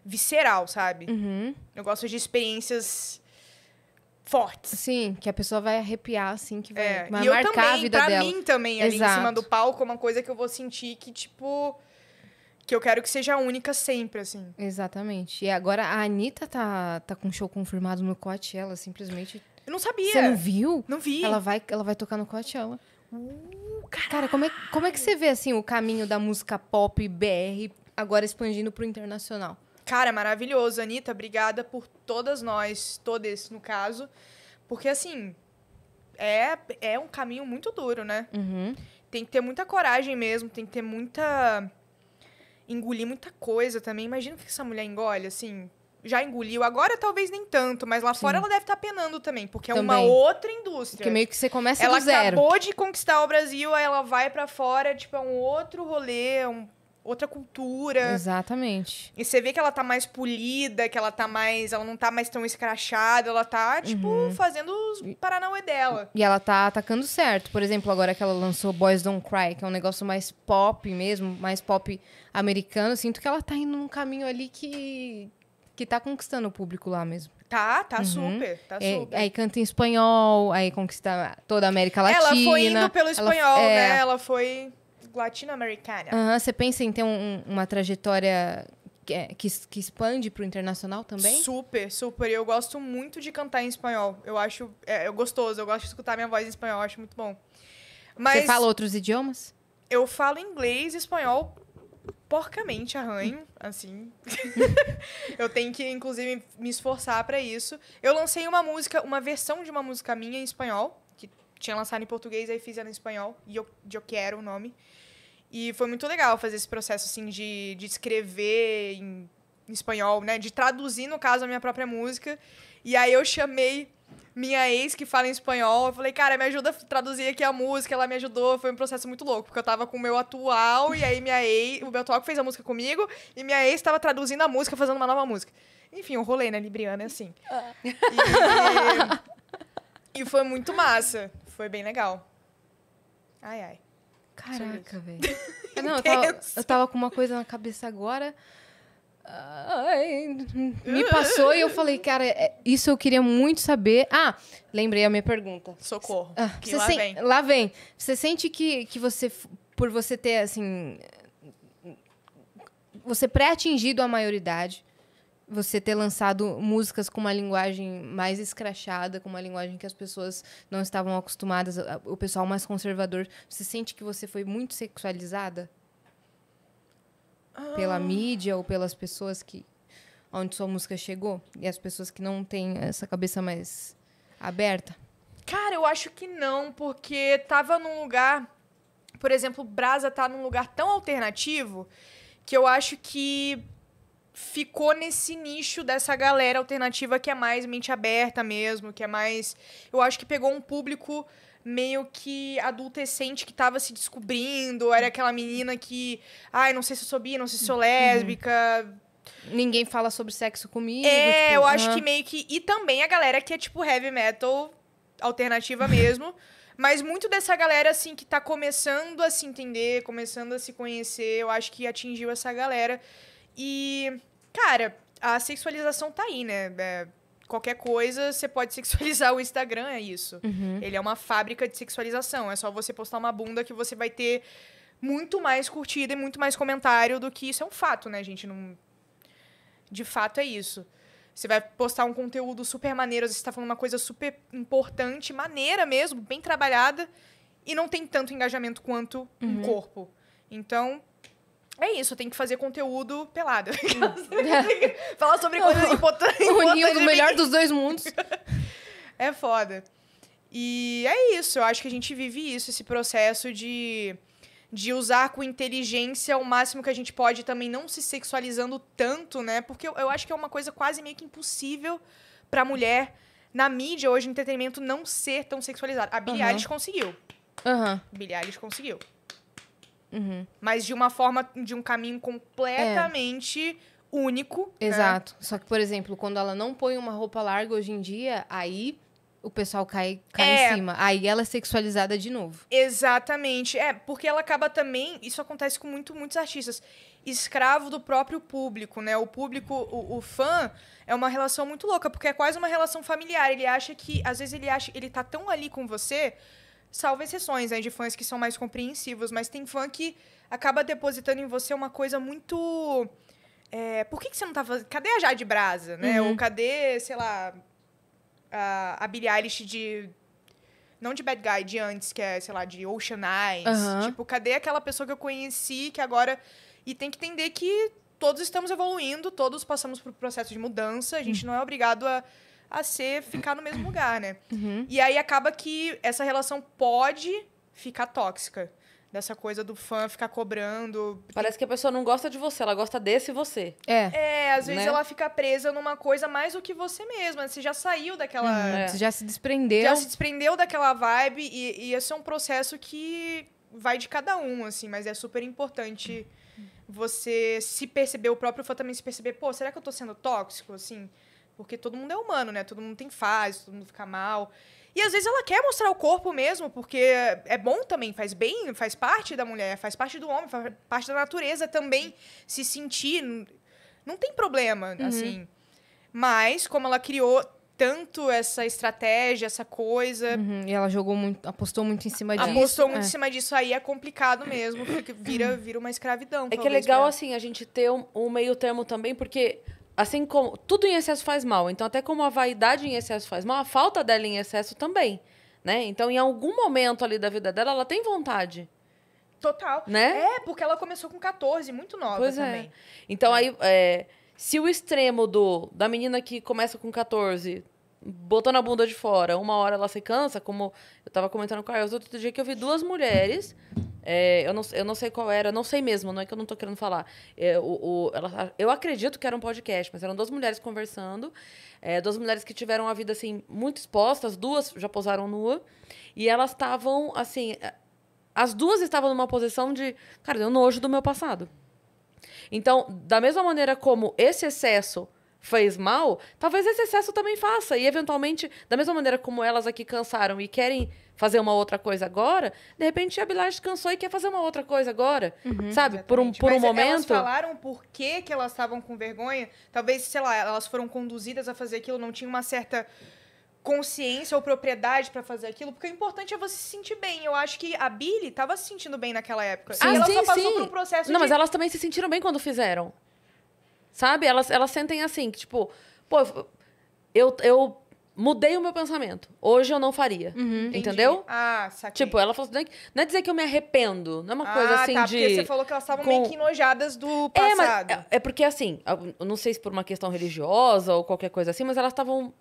visceral, sabe? Uhum. Eu gosto de experiências fortes. Sim, que a pessoa vai arrepiar, assim, que vai, é. vai e marcar também, a vida pra dela. Pra mim também, ali Exato. em cima do palco, é uma coisa que eu vou sentir que, tipo... Que eu quero que seja única sempre, assim. Exatamente. E agora a Anitta tá, tá com show confirmado no Coachella, simplesmente... Eu não sabia. Você não viu? Não vi. Ela vai, ela vai tocar no Coachella. Uh, Cara, como é, como é que você vê, assim, o caminho da música pop BR agora expandindo pro internacional? Cara, maravilhoso. Anitta, obrigada por todas nós, todas no caso. Porque, assim, é, é um caminho muito duro, né? Uhum. Tem que ter muita coragem mesmo, tem que ter muita. engolir muita coisa também. Imagina o que essa mulher engole, assim. Já engoliu, agora talvez nem tanto, mas lá Sim. fora ela deve estar tá penando também, porque também. é uma outra indústria. Que meio que você começa ela do zero. Ela acabou de conquistar o Brasil, aí ela vai para fora, tipo, é um outro rolê, um outra cultura. Exatamente. E você vê que ela tá mais polida, que ela tá mais. Ela não tá mais tão escrachada, ela tá, tipo, uhum. fazendo os paranauê dela. E ela tá atacando certo. Por exemplo, agora que ela lançou Boys Don't Cry, que é um negócio mais pop mesmo, mais pop americano, sinto que ela tá indo num caminho ali que. que tá conquistando o público lá mesmo. Tá, tá uhum. super, tá é, super. Aí canta em espanhol, aí conquista toda a América Latina. Ela foi indo pelo espanhol, ela, é... né? Ela foi latino-americana. Uhum, você pensa em ter um, uma trajetória que, é, que, que expande para o internacional também? Super, super. Eu gosto muito de cantar em espanhol. Eu acho é, é, gostoso. Eu gosto de escutar minha voz em espanhol. Eu acho muito bom. Mas você fala outros idiomas? Eu falo inglês e espanhol porcamente arranho, assim. eu tenho que, inclusive, me esforçar para isso. Eu lancei uma música, uma versão de uma música minha em espanhol, que tinha lançado em português, aí fiz ela em espanhol, e eu, eu quero o nome. E foi muito legal fazer esse processo, assim, de, de escrever em, em espanhol, né? De traduzir, no caso, a minha própria música. E aí eu chamei minha ex que fala em espanhol. Eu falei, cara, me ajuda a traduzir aqui a música. Ela me ajudou. Foi um processo muito louco, porque eu tava com o meu atual e aí minha ex, o meu atual fez a música comigo e minha ex tava traduzindo a música, fazendo uma nova música. Enfim, eu rolei né, Libriana, é assim. Ah. E, e foi muito massa. Foi bem legal. Ai, ai. Caraca, velho. Não, eu é tava, eu tava, com uma coisa na cabeça agora. Ai, me passou e eu falei, cara, é, isso eu queria muito saber. Ah, lembrei a minha pergunta. Socorro. Ah, que lá vem. Lá vem. Você sente que, que você, por você ter, assim. Você pré-atingido a maioridade, você ter lançado músicas com uma linguagem mais escrachada, com uma linguagem que as pessoas não estavam acostumadas, o pessoal mais conservador, você sente que você foi muito sexualizada? Pela ah. mídia ou pelas pessoas que onde sua música chegou e as pessoas que não têm essa cabeça mais aberta? Cara, eu acho que não, porque tava num lugar, por exemplo, Brasa tá num lugar tão alternativo que eu acho que ficou nesse nicho dessa galera alternativa que é mais mente aberta mesmo, que é mais. Eu acho que pegou um público meio que adultecente que tava se descobrindo, era aquela menina que, ai, não sei se eu sou bi, não sei se sou uhum. lésbica. Ninguém fala sobre sexo comigo. É, tipo, eu uhum. acho que meio que. E também a galera que é tipo heavy metal alternativa mesmo. Mas muito dessa galera, assim, que tá começando a se entender, começando a se conhecer, eu acho que atingiu essa galera. E Cara, a sexualização tá aí, né? É, qualquer coisa, você pode sexualizar o Instagram, é isso. Uhum. Ele é uma fábrica de sexualização. É só você postar uma bunda que você vai ter muito mais curtida e muito mais comentário do que isso é um fato, né, gente? Não... De fato é isso. Você vai postar um conteúdo super maneiro, você está falando uma coisa super importante, maneira mesmo, bem trabalhada, e não tem tanto engajamento quanto uhum. um corpo. Então, é isso, eu tenho que fazer conteúdo pelado. Falar sobre coisas importantes. Unir o melhor dos dois mundos. é foda. E é isso, eu acho que a gente vive isso, esse processo de, de usar com inteligência o máximo que a gente pode, também não se sexualizando tanto, né? Porque eu, eu acho que é uma coisa quase meio que impossível pra mulher na mídia hoje, no entretenimento, não ser tão sexualizada. A Billie uhum. Eilish conseguiu. Uhum. Billie Eilish conseguiu. Uhum. Mas de uma forma, de um caminho completamente é. único. Né? Exato. Né? Só que, por exemplo, quando ela não põe uma roupa larga hoje em dia, aí o pessoal cai, cai é. em cima. Aí ela é sexualizada de novo. Exatamente. É, porque ela acaba também. Isso acontece com muito, muitos artistas. Escravo do próprio público, né? O público, o, o, fã, é uma relação muito louca, porque é quase uma relação familiar. Ele acha que. Às vezes ele acha. Ele tá tão ali com você Salvo exceções né, de fãs que são mais compreensivos, mas tem fã que acaba depositando em você uma coisa muito. É, por que, que, você não tá fazendo. Cadê a Jade Brasa, né? Uhum. Ou cadê, sei lá, a, a Billie Eilish de. Não de Bad Guy, de antes, que é, sei lá, de Ocean Eyes. Uhum. Tipo, cadê aquela pessoa que eu conheci que agora. E tem que entender que todos estamos evoluindo, todos passamos por processo de mudança, a gente uhum. não é obrigado a a ser ficar no mesmo lugar, né? Uhum. E aí acaba que essa relação pode ficar tóxica. Dessa coisa do fã ficar cobrando. Parece que a pessoa não gosta de você, ela gosta desse você. É. É, é às vezes né? ela fica presa numa coisa mais do que você mesma. Você já saiu daquela. Uhum, é. Você já se desprendeu. Já se desprendeu daquela vibe. E, e esse é um processo que vai de cada um, assim, mas é super importante uhum. você se perceber, o próprio fã também se perceber, pô, será que eu tô sendo tóxico, assim? Porque todo mundo é humano, né? Todo mundo tem fase, todo mundo fica mal. E às vezes ela quer mostrar o corpo mesmo, porque é bom também, faz bem, faz parte da mulher, faz parte do homem, faz parte da natureza também se sentir. Não tem problema, uhum. assim. Mas, como ela criou tanto essa estratégia, essa coisa. Uhum. E ela jogou muito, apostou muito em cima disso. Apostou muito é. em cima disso, aí é complicado mesmo, porque vira, vira uma escravidão. É que é legal, né? assim, a gente ter um, um meio termo também, porque assim como tudo em excesso faz mal, então até como a vaidade em excesso faz mal, a falta dela em excesso também, né? Então em algum momento ali da vida dela, ela tem vontade. Total. Né? É, porque ela começou com 14, muito nova pois é. também. É. Então é. aí, é, se o extremo do da menina que começa com 14 botando a bunda de fora, uma hora ela se cansa, como eu estava comentando com a Elza outro dia, que eu vi duas mulheres. É, eu, não, eu não sei qual era, não sei mesmo, não é que eu não estou querendo falar. É, o, o, ela, eu acredito que era um podcast, mas eram duas mulheres conversando, é, duas mulheres que tiveram a vida, assim, muito exposta, as duas já pousaram nua, e elas estavam, assim, é, as duas estavam numa posição de, cara, eu nojo do meu passado. Então, da mesma maneira como esse excesso fez mal, talvez esse excesso também faça. E, eventualmente, da mesma maneira como elas aqui cansaram e querem fazer uma outra coisa agora, de repente a Bilage cansou e quer fazer uma outra coisa agora, uhum, sabe? Por um, por Mas um momento. Elas falaram por que, que elas estavam com vergonha. Talvez, sei lá, elas foram conduzidas a fazer aquilo, não tinha uma certa consciência ou propriedade para fazer aquilo, porque o importante é você se sentir bem. Eu acho que a Billy estava se sentindo bem naquela época. Sim. E ela sim, só passou sim. por um processo Não, de... mas elas também se sentiram bem quando fizeram. Sabe? Elas, elas sentem assim, que, tipo, pô, eu, eu mudei o meu pensamento. Hoje eu não faria. Uhum. Entendeu? Ah, saquei. Tipo, ela falou assim, é não é dizer que eu me arrependo. Não é uma ah, coisa assim tá, de... porque você falou que elas estavam com... meio que enojadas do passado. É, mas, é, é porque assim, eu não sei se por uma questão religiosa ou qualquer coisa assim, mas elas estavam...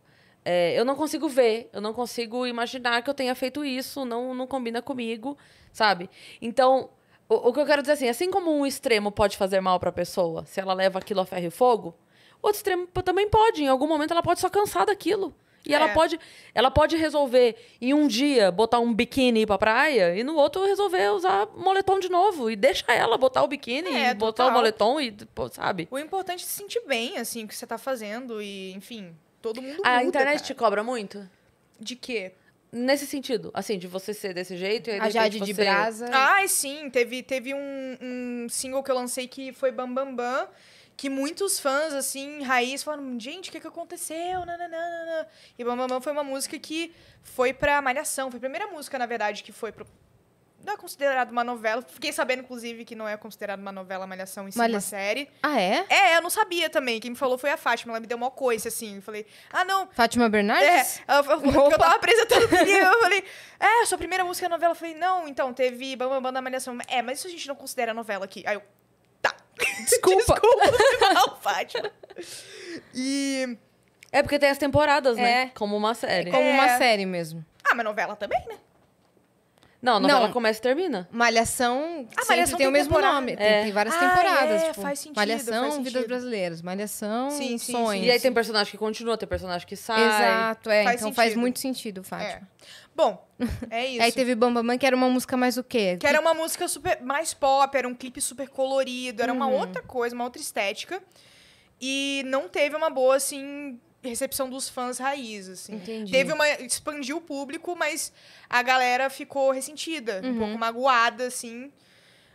É, eu não consigo ver, eu não consigo imaginar que eu tenha feito isso, não, não combina comigo, sabe? Então, o, o, que eu quero dizer é assim, assim como um extremo pode fazer mal para a pessoa, se ela leva aquilo a ferro e fogo, outro extremo também pode. Em algum momento ela pode só cansar daquilo. E é. ela pode, ela pode resolver em um dia botar um biquíni e ir pra praia e no outro resolver usar moletom de novo e deixa ela botar o biquíni é, e total. botar o moletom e, pô, sabe? O importante é se sentir bem assim o que você tá fazendo e, enfim, todo mundo A muda, internet cara. te cobra muito? De quê? nesse sentido, assim, de você ser desse jeito. E aí, a Jade de Brasa. Ai, sim, teve, teve um, um single que eu lancei que foi Bam Bam Bam que muitos fãs, assim, raiz, falaram, gente, o que, que aconteceu? Nananana. E Bam foi uma música que foi pra Malhação. Foi a primeira música, na verdade, que foi pro, não é considerado uma novela. Fiquei sabendo, inclusive, que não é considerado uma novela Malhação em si, Malha... uma série. Ah, é? É, eu não sabia também. Quem me falou foi a Fátima. Ela me deu uma coisa, assim. Eu falei, ah, não. Fátima Bernardes? É. Ela falou, eu tava apresentando o eu falei, é, sua primeira música é novela. Eu falei, não, então, teve Bambambam da Malhação. É, mas isso a gente não considera novela aqui. Aí eu, tá. Desculpa. Desculpa, mal, Fátima. E... É porque tem as temporadas, né? É. Como uma série. É. Como uma série mesmo. Ah, mas novela também, né? Não, novela não. começa e termina. Malhação ah, malhação tem, tem o mesmo temporada. nome. Tem, é. tem várias ah, temporadas. É, tipo, faz sentido. Malhação, faz sentido. Vidas Brasileiras. Malhação, sim, sim, Sonhos. Sim. E aí tem personagem que continua, tem personagem que sai. Exato, é. Faz então sentido. faz muito sentido, Fátima. É. Bom, é isso. aí teve Bambamã, que era uma música mais o quê? Que era uma música super mais pop, era um clipe super colorido, era uhum. uma outra coisa, uma outra estética. E não teve uma boa, assim, recepção dos fãs raiz, assim. Entendi. Teve uma. expandiu o público, mas a galera ficou ressentida, uhum. um pouco magoada, assim.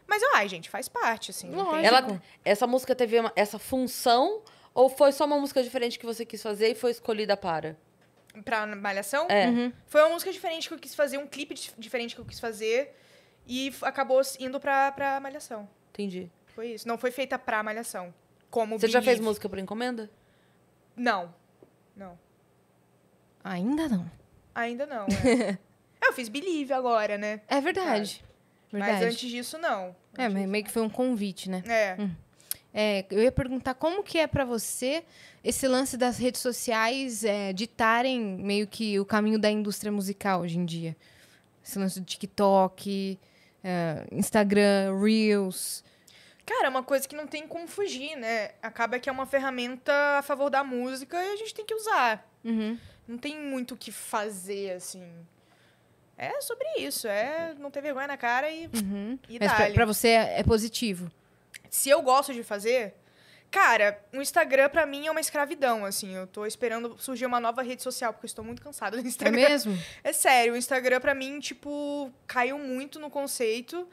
Mas, ai, gente, faz parte, assim. Lógico. Ela, essa música teve uma, essa função ou foi só uma música diferente que você quis fazer e foi escolhida para? Pra Malhação? É. Uhum. Foi uma música diferente que eu quis fazer, um clipe diferente que eu quis fazer. E acabou indo pra, pra Malhação. Entendi. Foi isso. Não foi feita pra Malhação. Como Você Believe. já fez música por encomenda? Não. Não. Ainda não. Ainda não. É. é. eu fiz Believe agora, né? É verdade. É. verdade. Mas antes disso, não. é, mas meio que foi um convite, né? É. Hum. É, eu ia perguntar como que é para você esse lance das redes sociais é, ditarem meio que o caminho da indústria musical hoje em dia. Esse lance do TikTok, é, Instagram, Reels. Cara, é uma coisa que não tem como fugir, né? Acaba que é uma ferramenta a favor da música e a gente tem que usar. Uhum. Não tem muito o que fazer, assim. É sobre isso, é não ter vergonha na cara e. Uhum. e Mas pra, pra, você é, é positivo. Se eu gosto de fazer. Cara, o Instagram para mim é uma escravidão, assim. Eu tô esperando surgir uma nova rede social, porque eu estou muito cansada do é Instagram. É mesmo? É sério, o Instagram para mim, tipo, caiu muito no conceito.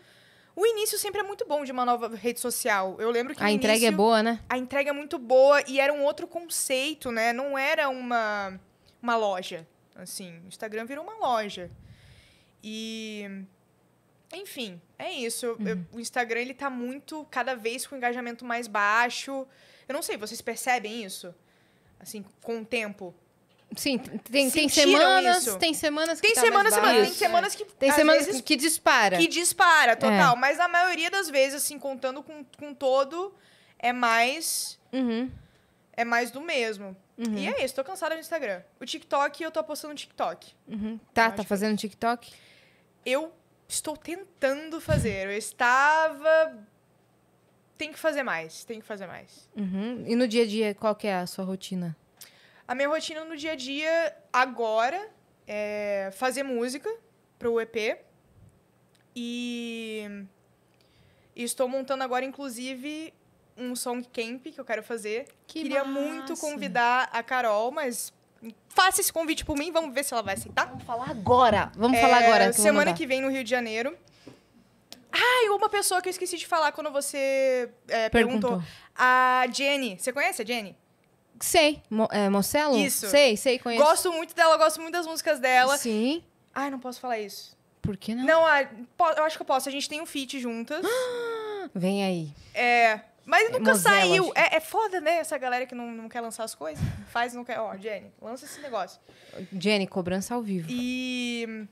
O início sempre é muito bom de uma nova rede social. Eu lembro que. A entrega é início, é boa, né? A entrega é muito boa e era um outro conceito, né? Não era uma, uma loja. Assim, o Instagram virou uma loja. E. Enfim, é isso. Uhum. o Instagram, ele tá muito, cada vez com engajamento mais baixo. Eu não sei, vocês percebem isso? Assim, com o tempo? Sim, tem, tem semanas, isso. tem semanas que tem tá semanas, semanas tem semanas que tem semanas vezes, que dispara. Que dispara, é. total, é. mas a maioria das vezes assim, contando com, com todo é mais uhum. é mais do mesmo. Uhum. E é isso, tô cansada do Instagram. O TikTok, eu tô postando TikTok. Uhum. Tá, tá é fazendo que... TikTok? Eu estou tentando fazer. Eu estava tem que fazer mais, tem que fazer mais. Uhum. E no dia a dia, qual que é a sua rotina? A minha rotina no dia a dia agora é fazer música para o EP. E, e estou montando agora, inclusive, um song camp que eu quero fazer. Que Queria massa. muito convidar a Carol, mas faça esse convite por mim, vamos ver se ela vai aceitar. Vamos falar agora. Vamos é, falar agora. Que semana que vem no Rio de Janeiro. Ah, e uma pessoa que eu esqueci de falar quando você é, perguntou. perguntou. A Jenny. Você conhece a Jenny? Sei. Mo é, Mocelo? Isso. Sei, sei, conheço. Gosto muito dela, gosto muito das músicas dela. Sim. Ai, não posso falar isso. Por que não? Não, ah, eu acho que eu posso. A gente tem um feat juntas. Vem aí. É. Mas é, nunca saiu. É, é, foda, né? Essa galera que não, não quer lançar as coisas. Faz, não quer. Ó, oh, Jenny, lança esse negócio. Jenny, cobrança ao vivo. E.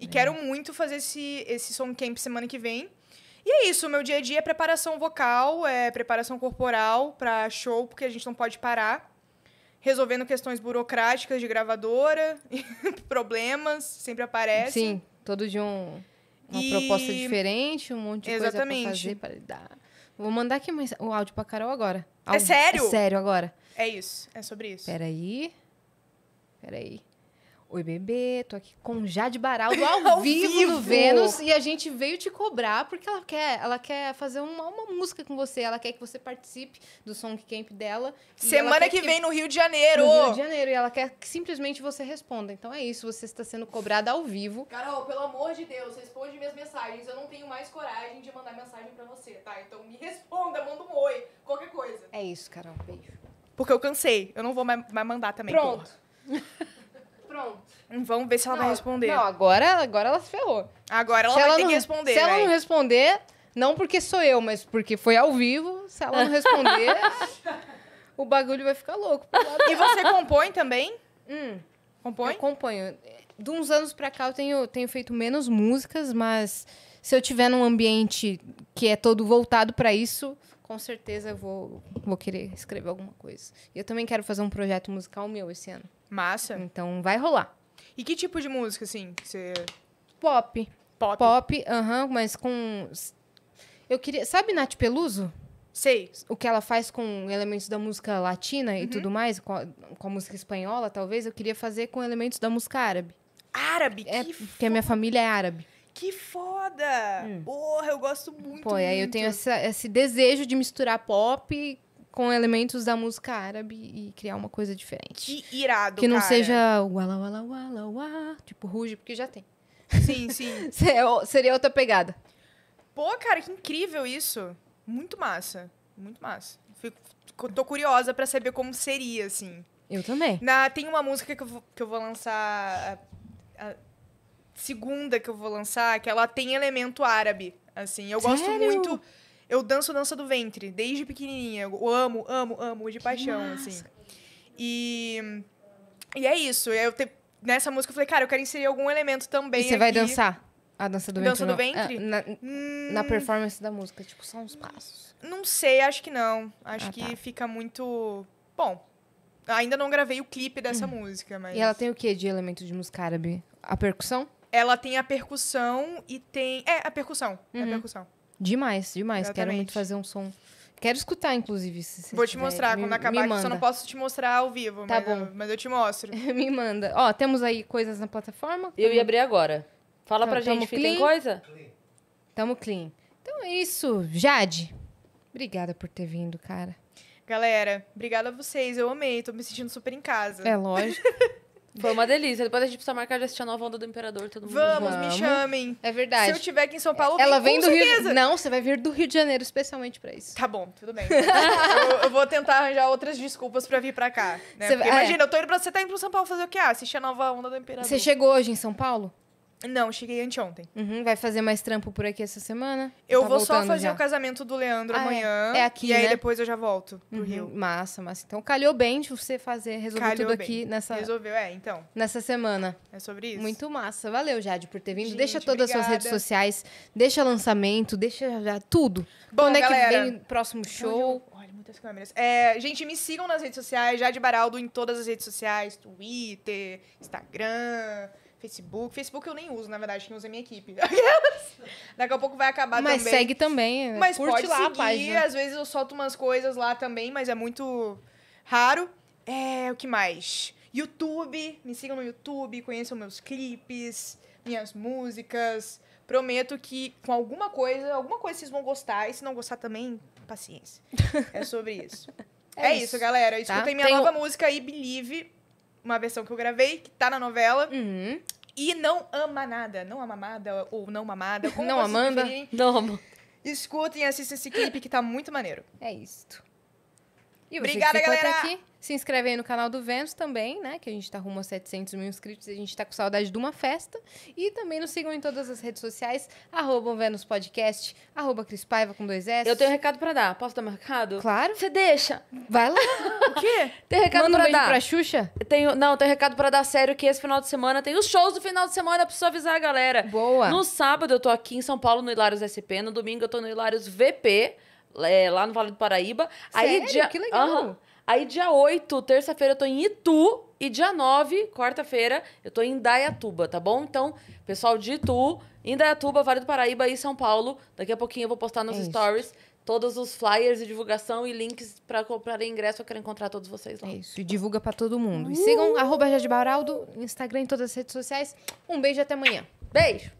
E é. quero muito fazer esse, esse som camp semana que vem. E é isso, meu dia a dia é preparação vocal, é preparação corporal para show, porque a gente não pode parar. Resolvendo questões burocráticas de gravadora, problemas, sempre aparecem. Sim, todo de um, uma e... proposta diferente, um monte de Exatamente. coisa pra fazer, pra dar Vou mandar aqui o áudio pra Carol agora. É sério? É sério agora. É isso, é sobre isso. Peraí. Peraí. Oi, bebê, tô aqui com Jade Baraldo ao, ao vivo, vivo no Vênus e a gente veio te cobrar porque ela quer, ela quer fazer uma, uma música com você, ela quer que você participe do Song Camp dela. Semana que, que, vem no Rio de Janeiro! No Rio de Janeiro, e ela quer que simplesmente você responda. Então é isso, você está sendo cobrada ao vivo. Carol, pelo amor de Deus, responde minhas mensagens. Eu não tenho mais coragem de mandar mensagem para você, tá? Então me responda, manda um oi, qualquer coisa. É isso, Carol, beijo. Porque eu cansei, eu não vou mais mandar também. Pronto. pronto. Hum, vamos ver se ela não, vai responder. Não, agora, agora ela se ferrou. Agora ela se vai ela ter não, que responder. Se véi. ela não responder, não porque sou eu, mas porque foi ao vivo, se ela não responder, o bagulho vai ficar louco. E você compõe também? Hum. Compõe? Eu componho. De uns anos pra cá eu tenho, tenho feito menos músicas, mas se eu tiver num ambiente que é todo voltado para isso, com certeza eu vou, vou querer escrever alguma coisa. E eu também quero fazer um projeto musical meu esse ano. Massa. Então vai rolar. E que tipo de música, assim, que você... Pop. Pop? Pop, aham, mas com... Eu queria... Sabe Nath Peluso? Sei. O que ela faz com elementos da música latina uhum. e tudo mais, com a, com a, música espanhola, talvez, eu queria fazer com elementos da música árabe. Árabe? É, que Porque a minha família é árabe. Que foda! Hum. Porra, eu gosto muito. Pô, muito. aí eu tenho essa, esse desejo de misturar pop com elementos da música árabe e criar uma coisa diferente. Que irado, Que não cara. seja wala wala wala wala, tipo ruge, porque já tem. Sim, sim. É seria outra pegada. Pô, cara, que incrível isso. Muito massa. Muito massa. Fico, tô curiosa para saber como seria, assim. Eu também. Na, tem uma música que eu vou, que eu vou lançar. A, a segunda que eu vou lançar, que ela tem elemento árabe. Assim, eu Sério? gosto muito eu danço dança do ventre, desde pequenininha. Eu amo, amo, amo, de paixão, assim. E, e é isso. Eu te, nessa música eu falei, cara, eu quero inserir algum elemento também. E você aqui. vai dançar? A dança do dança ventre? Dança do ventre? Ah, na, hum... na, performance da música, tipo, só uns passos. Não sei, acho que não. Acho ah, que tá. fica muito. Bom, ainda não gravei o clipe dessa hum. música, mas. E ela tem o que de elemento de música árabe? A percussão? Ela tem a percussão e tem. É, a percussão. Uhum. É a uhum. percussão. Demais, demais. Exatamente. Quero muito fazer um som. Quero escutar, inclusive. Se Vou te mostrar me, quando acabar, que eu só não posso te mostrar ao vivo. Tá mas, bom. mas eu te mostro. me manda. Ó, temos aí coisas na plataforma. Eu ia abrir agora. Fala então, pra gente, clean. tem coisa? Clean. Tamo clean. Então é isso, Jade. Obrigada por ter vindo, cara. Galera, obrigada a vocês. Eu amei, tô me sentindo super em casa. É lógico. Foi uma delícia. Depois a gente precisa marcar de assistir a nova onda do Imperador, todo mundo. Vamos, Vamos. me chamem. É verdade. Se eu estiver aqui em São Paulo, Ela vem, vem do certeza. Rio... Não, você vai vir do Rio de Janeiro especialmente pra isso. Tá bom, tudo bem. eu, eu, vou tentar arranjar outras desculpas pra vir pra cá. Né? Você... é. Imagina, eu tô indo pra... Você tá indo pro São Paulo fazer o quê? Ah, assistir a nova onda do Imperador. Você chegou hoje em São Paulo? Não, cheguei anteontem. Uhum, vai fazer mais trampo por aqui essa semana? Eu tá vou só fazer já. o casamento do Leandro ah, é. amanhã. É. é, aqui, E aí né? depois eu já volto pro uhum, Rio. Massa, massa. Então calhou bem de você fazer, resolver tudo bem. aqui nessa... Resolveu, é, então. Nessa semana. É sobre isso. Muito massa. Valeu, Jade, por ter vindo. Gente, deixa todas obrigada. as suas redes sociais, deixa lançamento, deixa já tudo. Bom, Quando galera, é que vem o próximo show? olha, muitas câmeras. É, gente, me sigam nas redes sociais, Jade Baraldo em todas as redes sociais, Twitter, Instagram... Facebook. Facebook eu nem uso, na verdade, quem usa é minha equipe. Daqui a pouco vai acabar mas também. Mas segue também, né? Mas Curte pode lá seguir. Às vezes eu solto umas coisas lá também, mas é muito raro. É, o que mais? YouTube, me sigam no YouTube, conheçam meus clipes, minhas músicas. Prometo que com alguma coisa, alguma coisa vocês vão gostar, e se não gostar também, paciência. É sobre isso. é, é, isso, galera. Tá? Escutem tá? minha Tem nova música aí, Believe uma versão que eu gravei, que tá na novela. Uhum. E não ama nada. Não ama amada ou não mamada. Como não Amanda. Preferirem. Não Escutem e assistem esse clipe que tá muito maneiro. É isto. E Obrigada, galera! Aqui. Se inscreve aí no canal do Vênus também, né? Que a gente tá rumo a 700 mil inscritos e a gente tá com saudade de uma festa. E também nos sigam em todas as redes sociais, arroba Vênus Podcast, arroba Cris Paiva com dois S. Eu tenho um recado pra dar. Posso dar meu recado? Claro. Você deixa. Vai lá. o quê? Tem recado Manda pra um dar. pra Xuxa? Tenho, não, tem recado pra dar sério que esse final de semana tem os shows do final de semana, preciso avisar a galera. Boa. No sábado eu tô aqui em São Paulo, no Hilários SP. No domingo eu tô no Hilários VP é, lá no Vale do Paraíba. Sério? Aí, dia... Que legal! Uhum. Aí dia 8, terça-feira, eu tô em Itu. E dia 9, quarta-feira, eu tô em Dayatuba, tá bom? Então, pessoal de Itu, Indaiatuba, Vale do Paraíba e São Paulo. Daqui a pouquinho eu vou postar nos é stories todos os flyers de divulgação e links para comprar ingresso. Eu quero encontrar todos vocês lá. É isso, e divulga para todo mundo. E uh! sigam arroba Jade Baraldo, Instagram e todas as redes sociais. Um beijo e até amanhã. Beijo!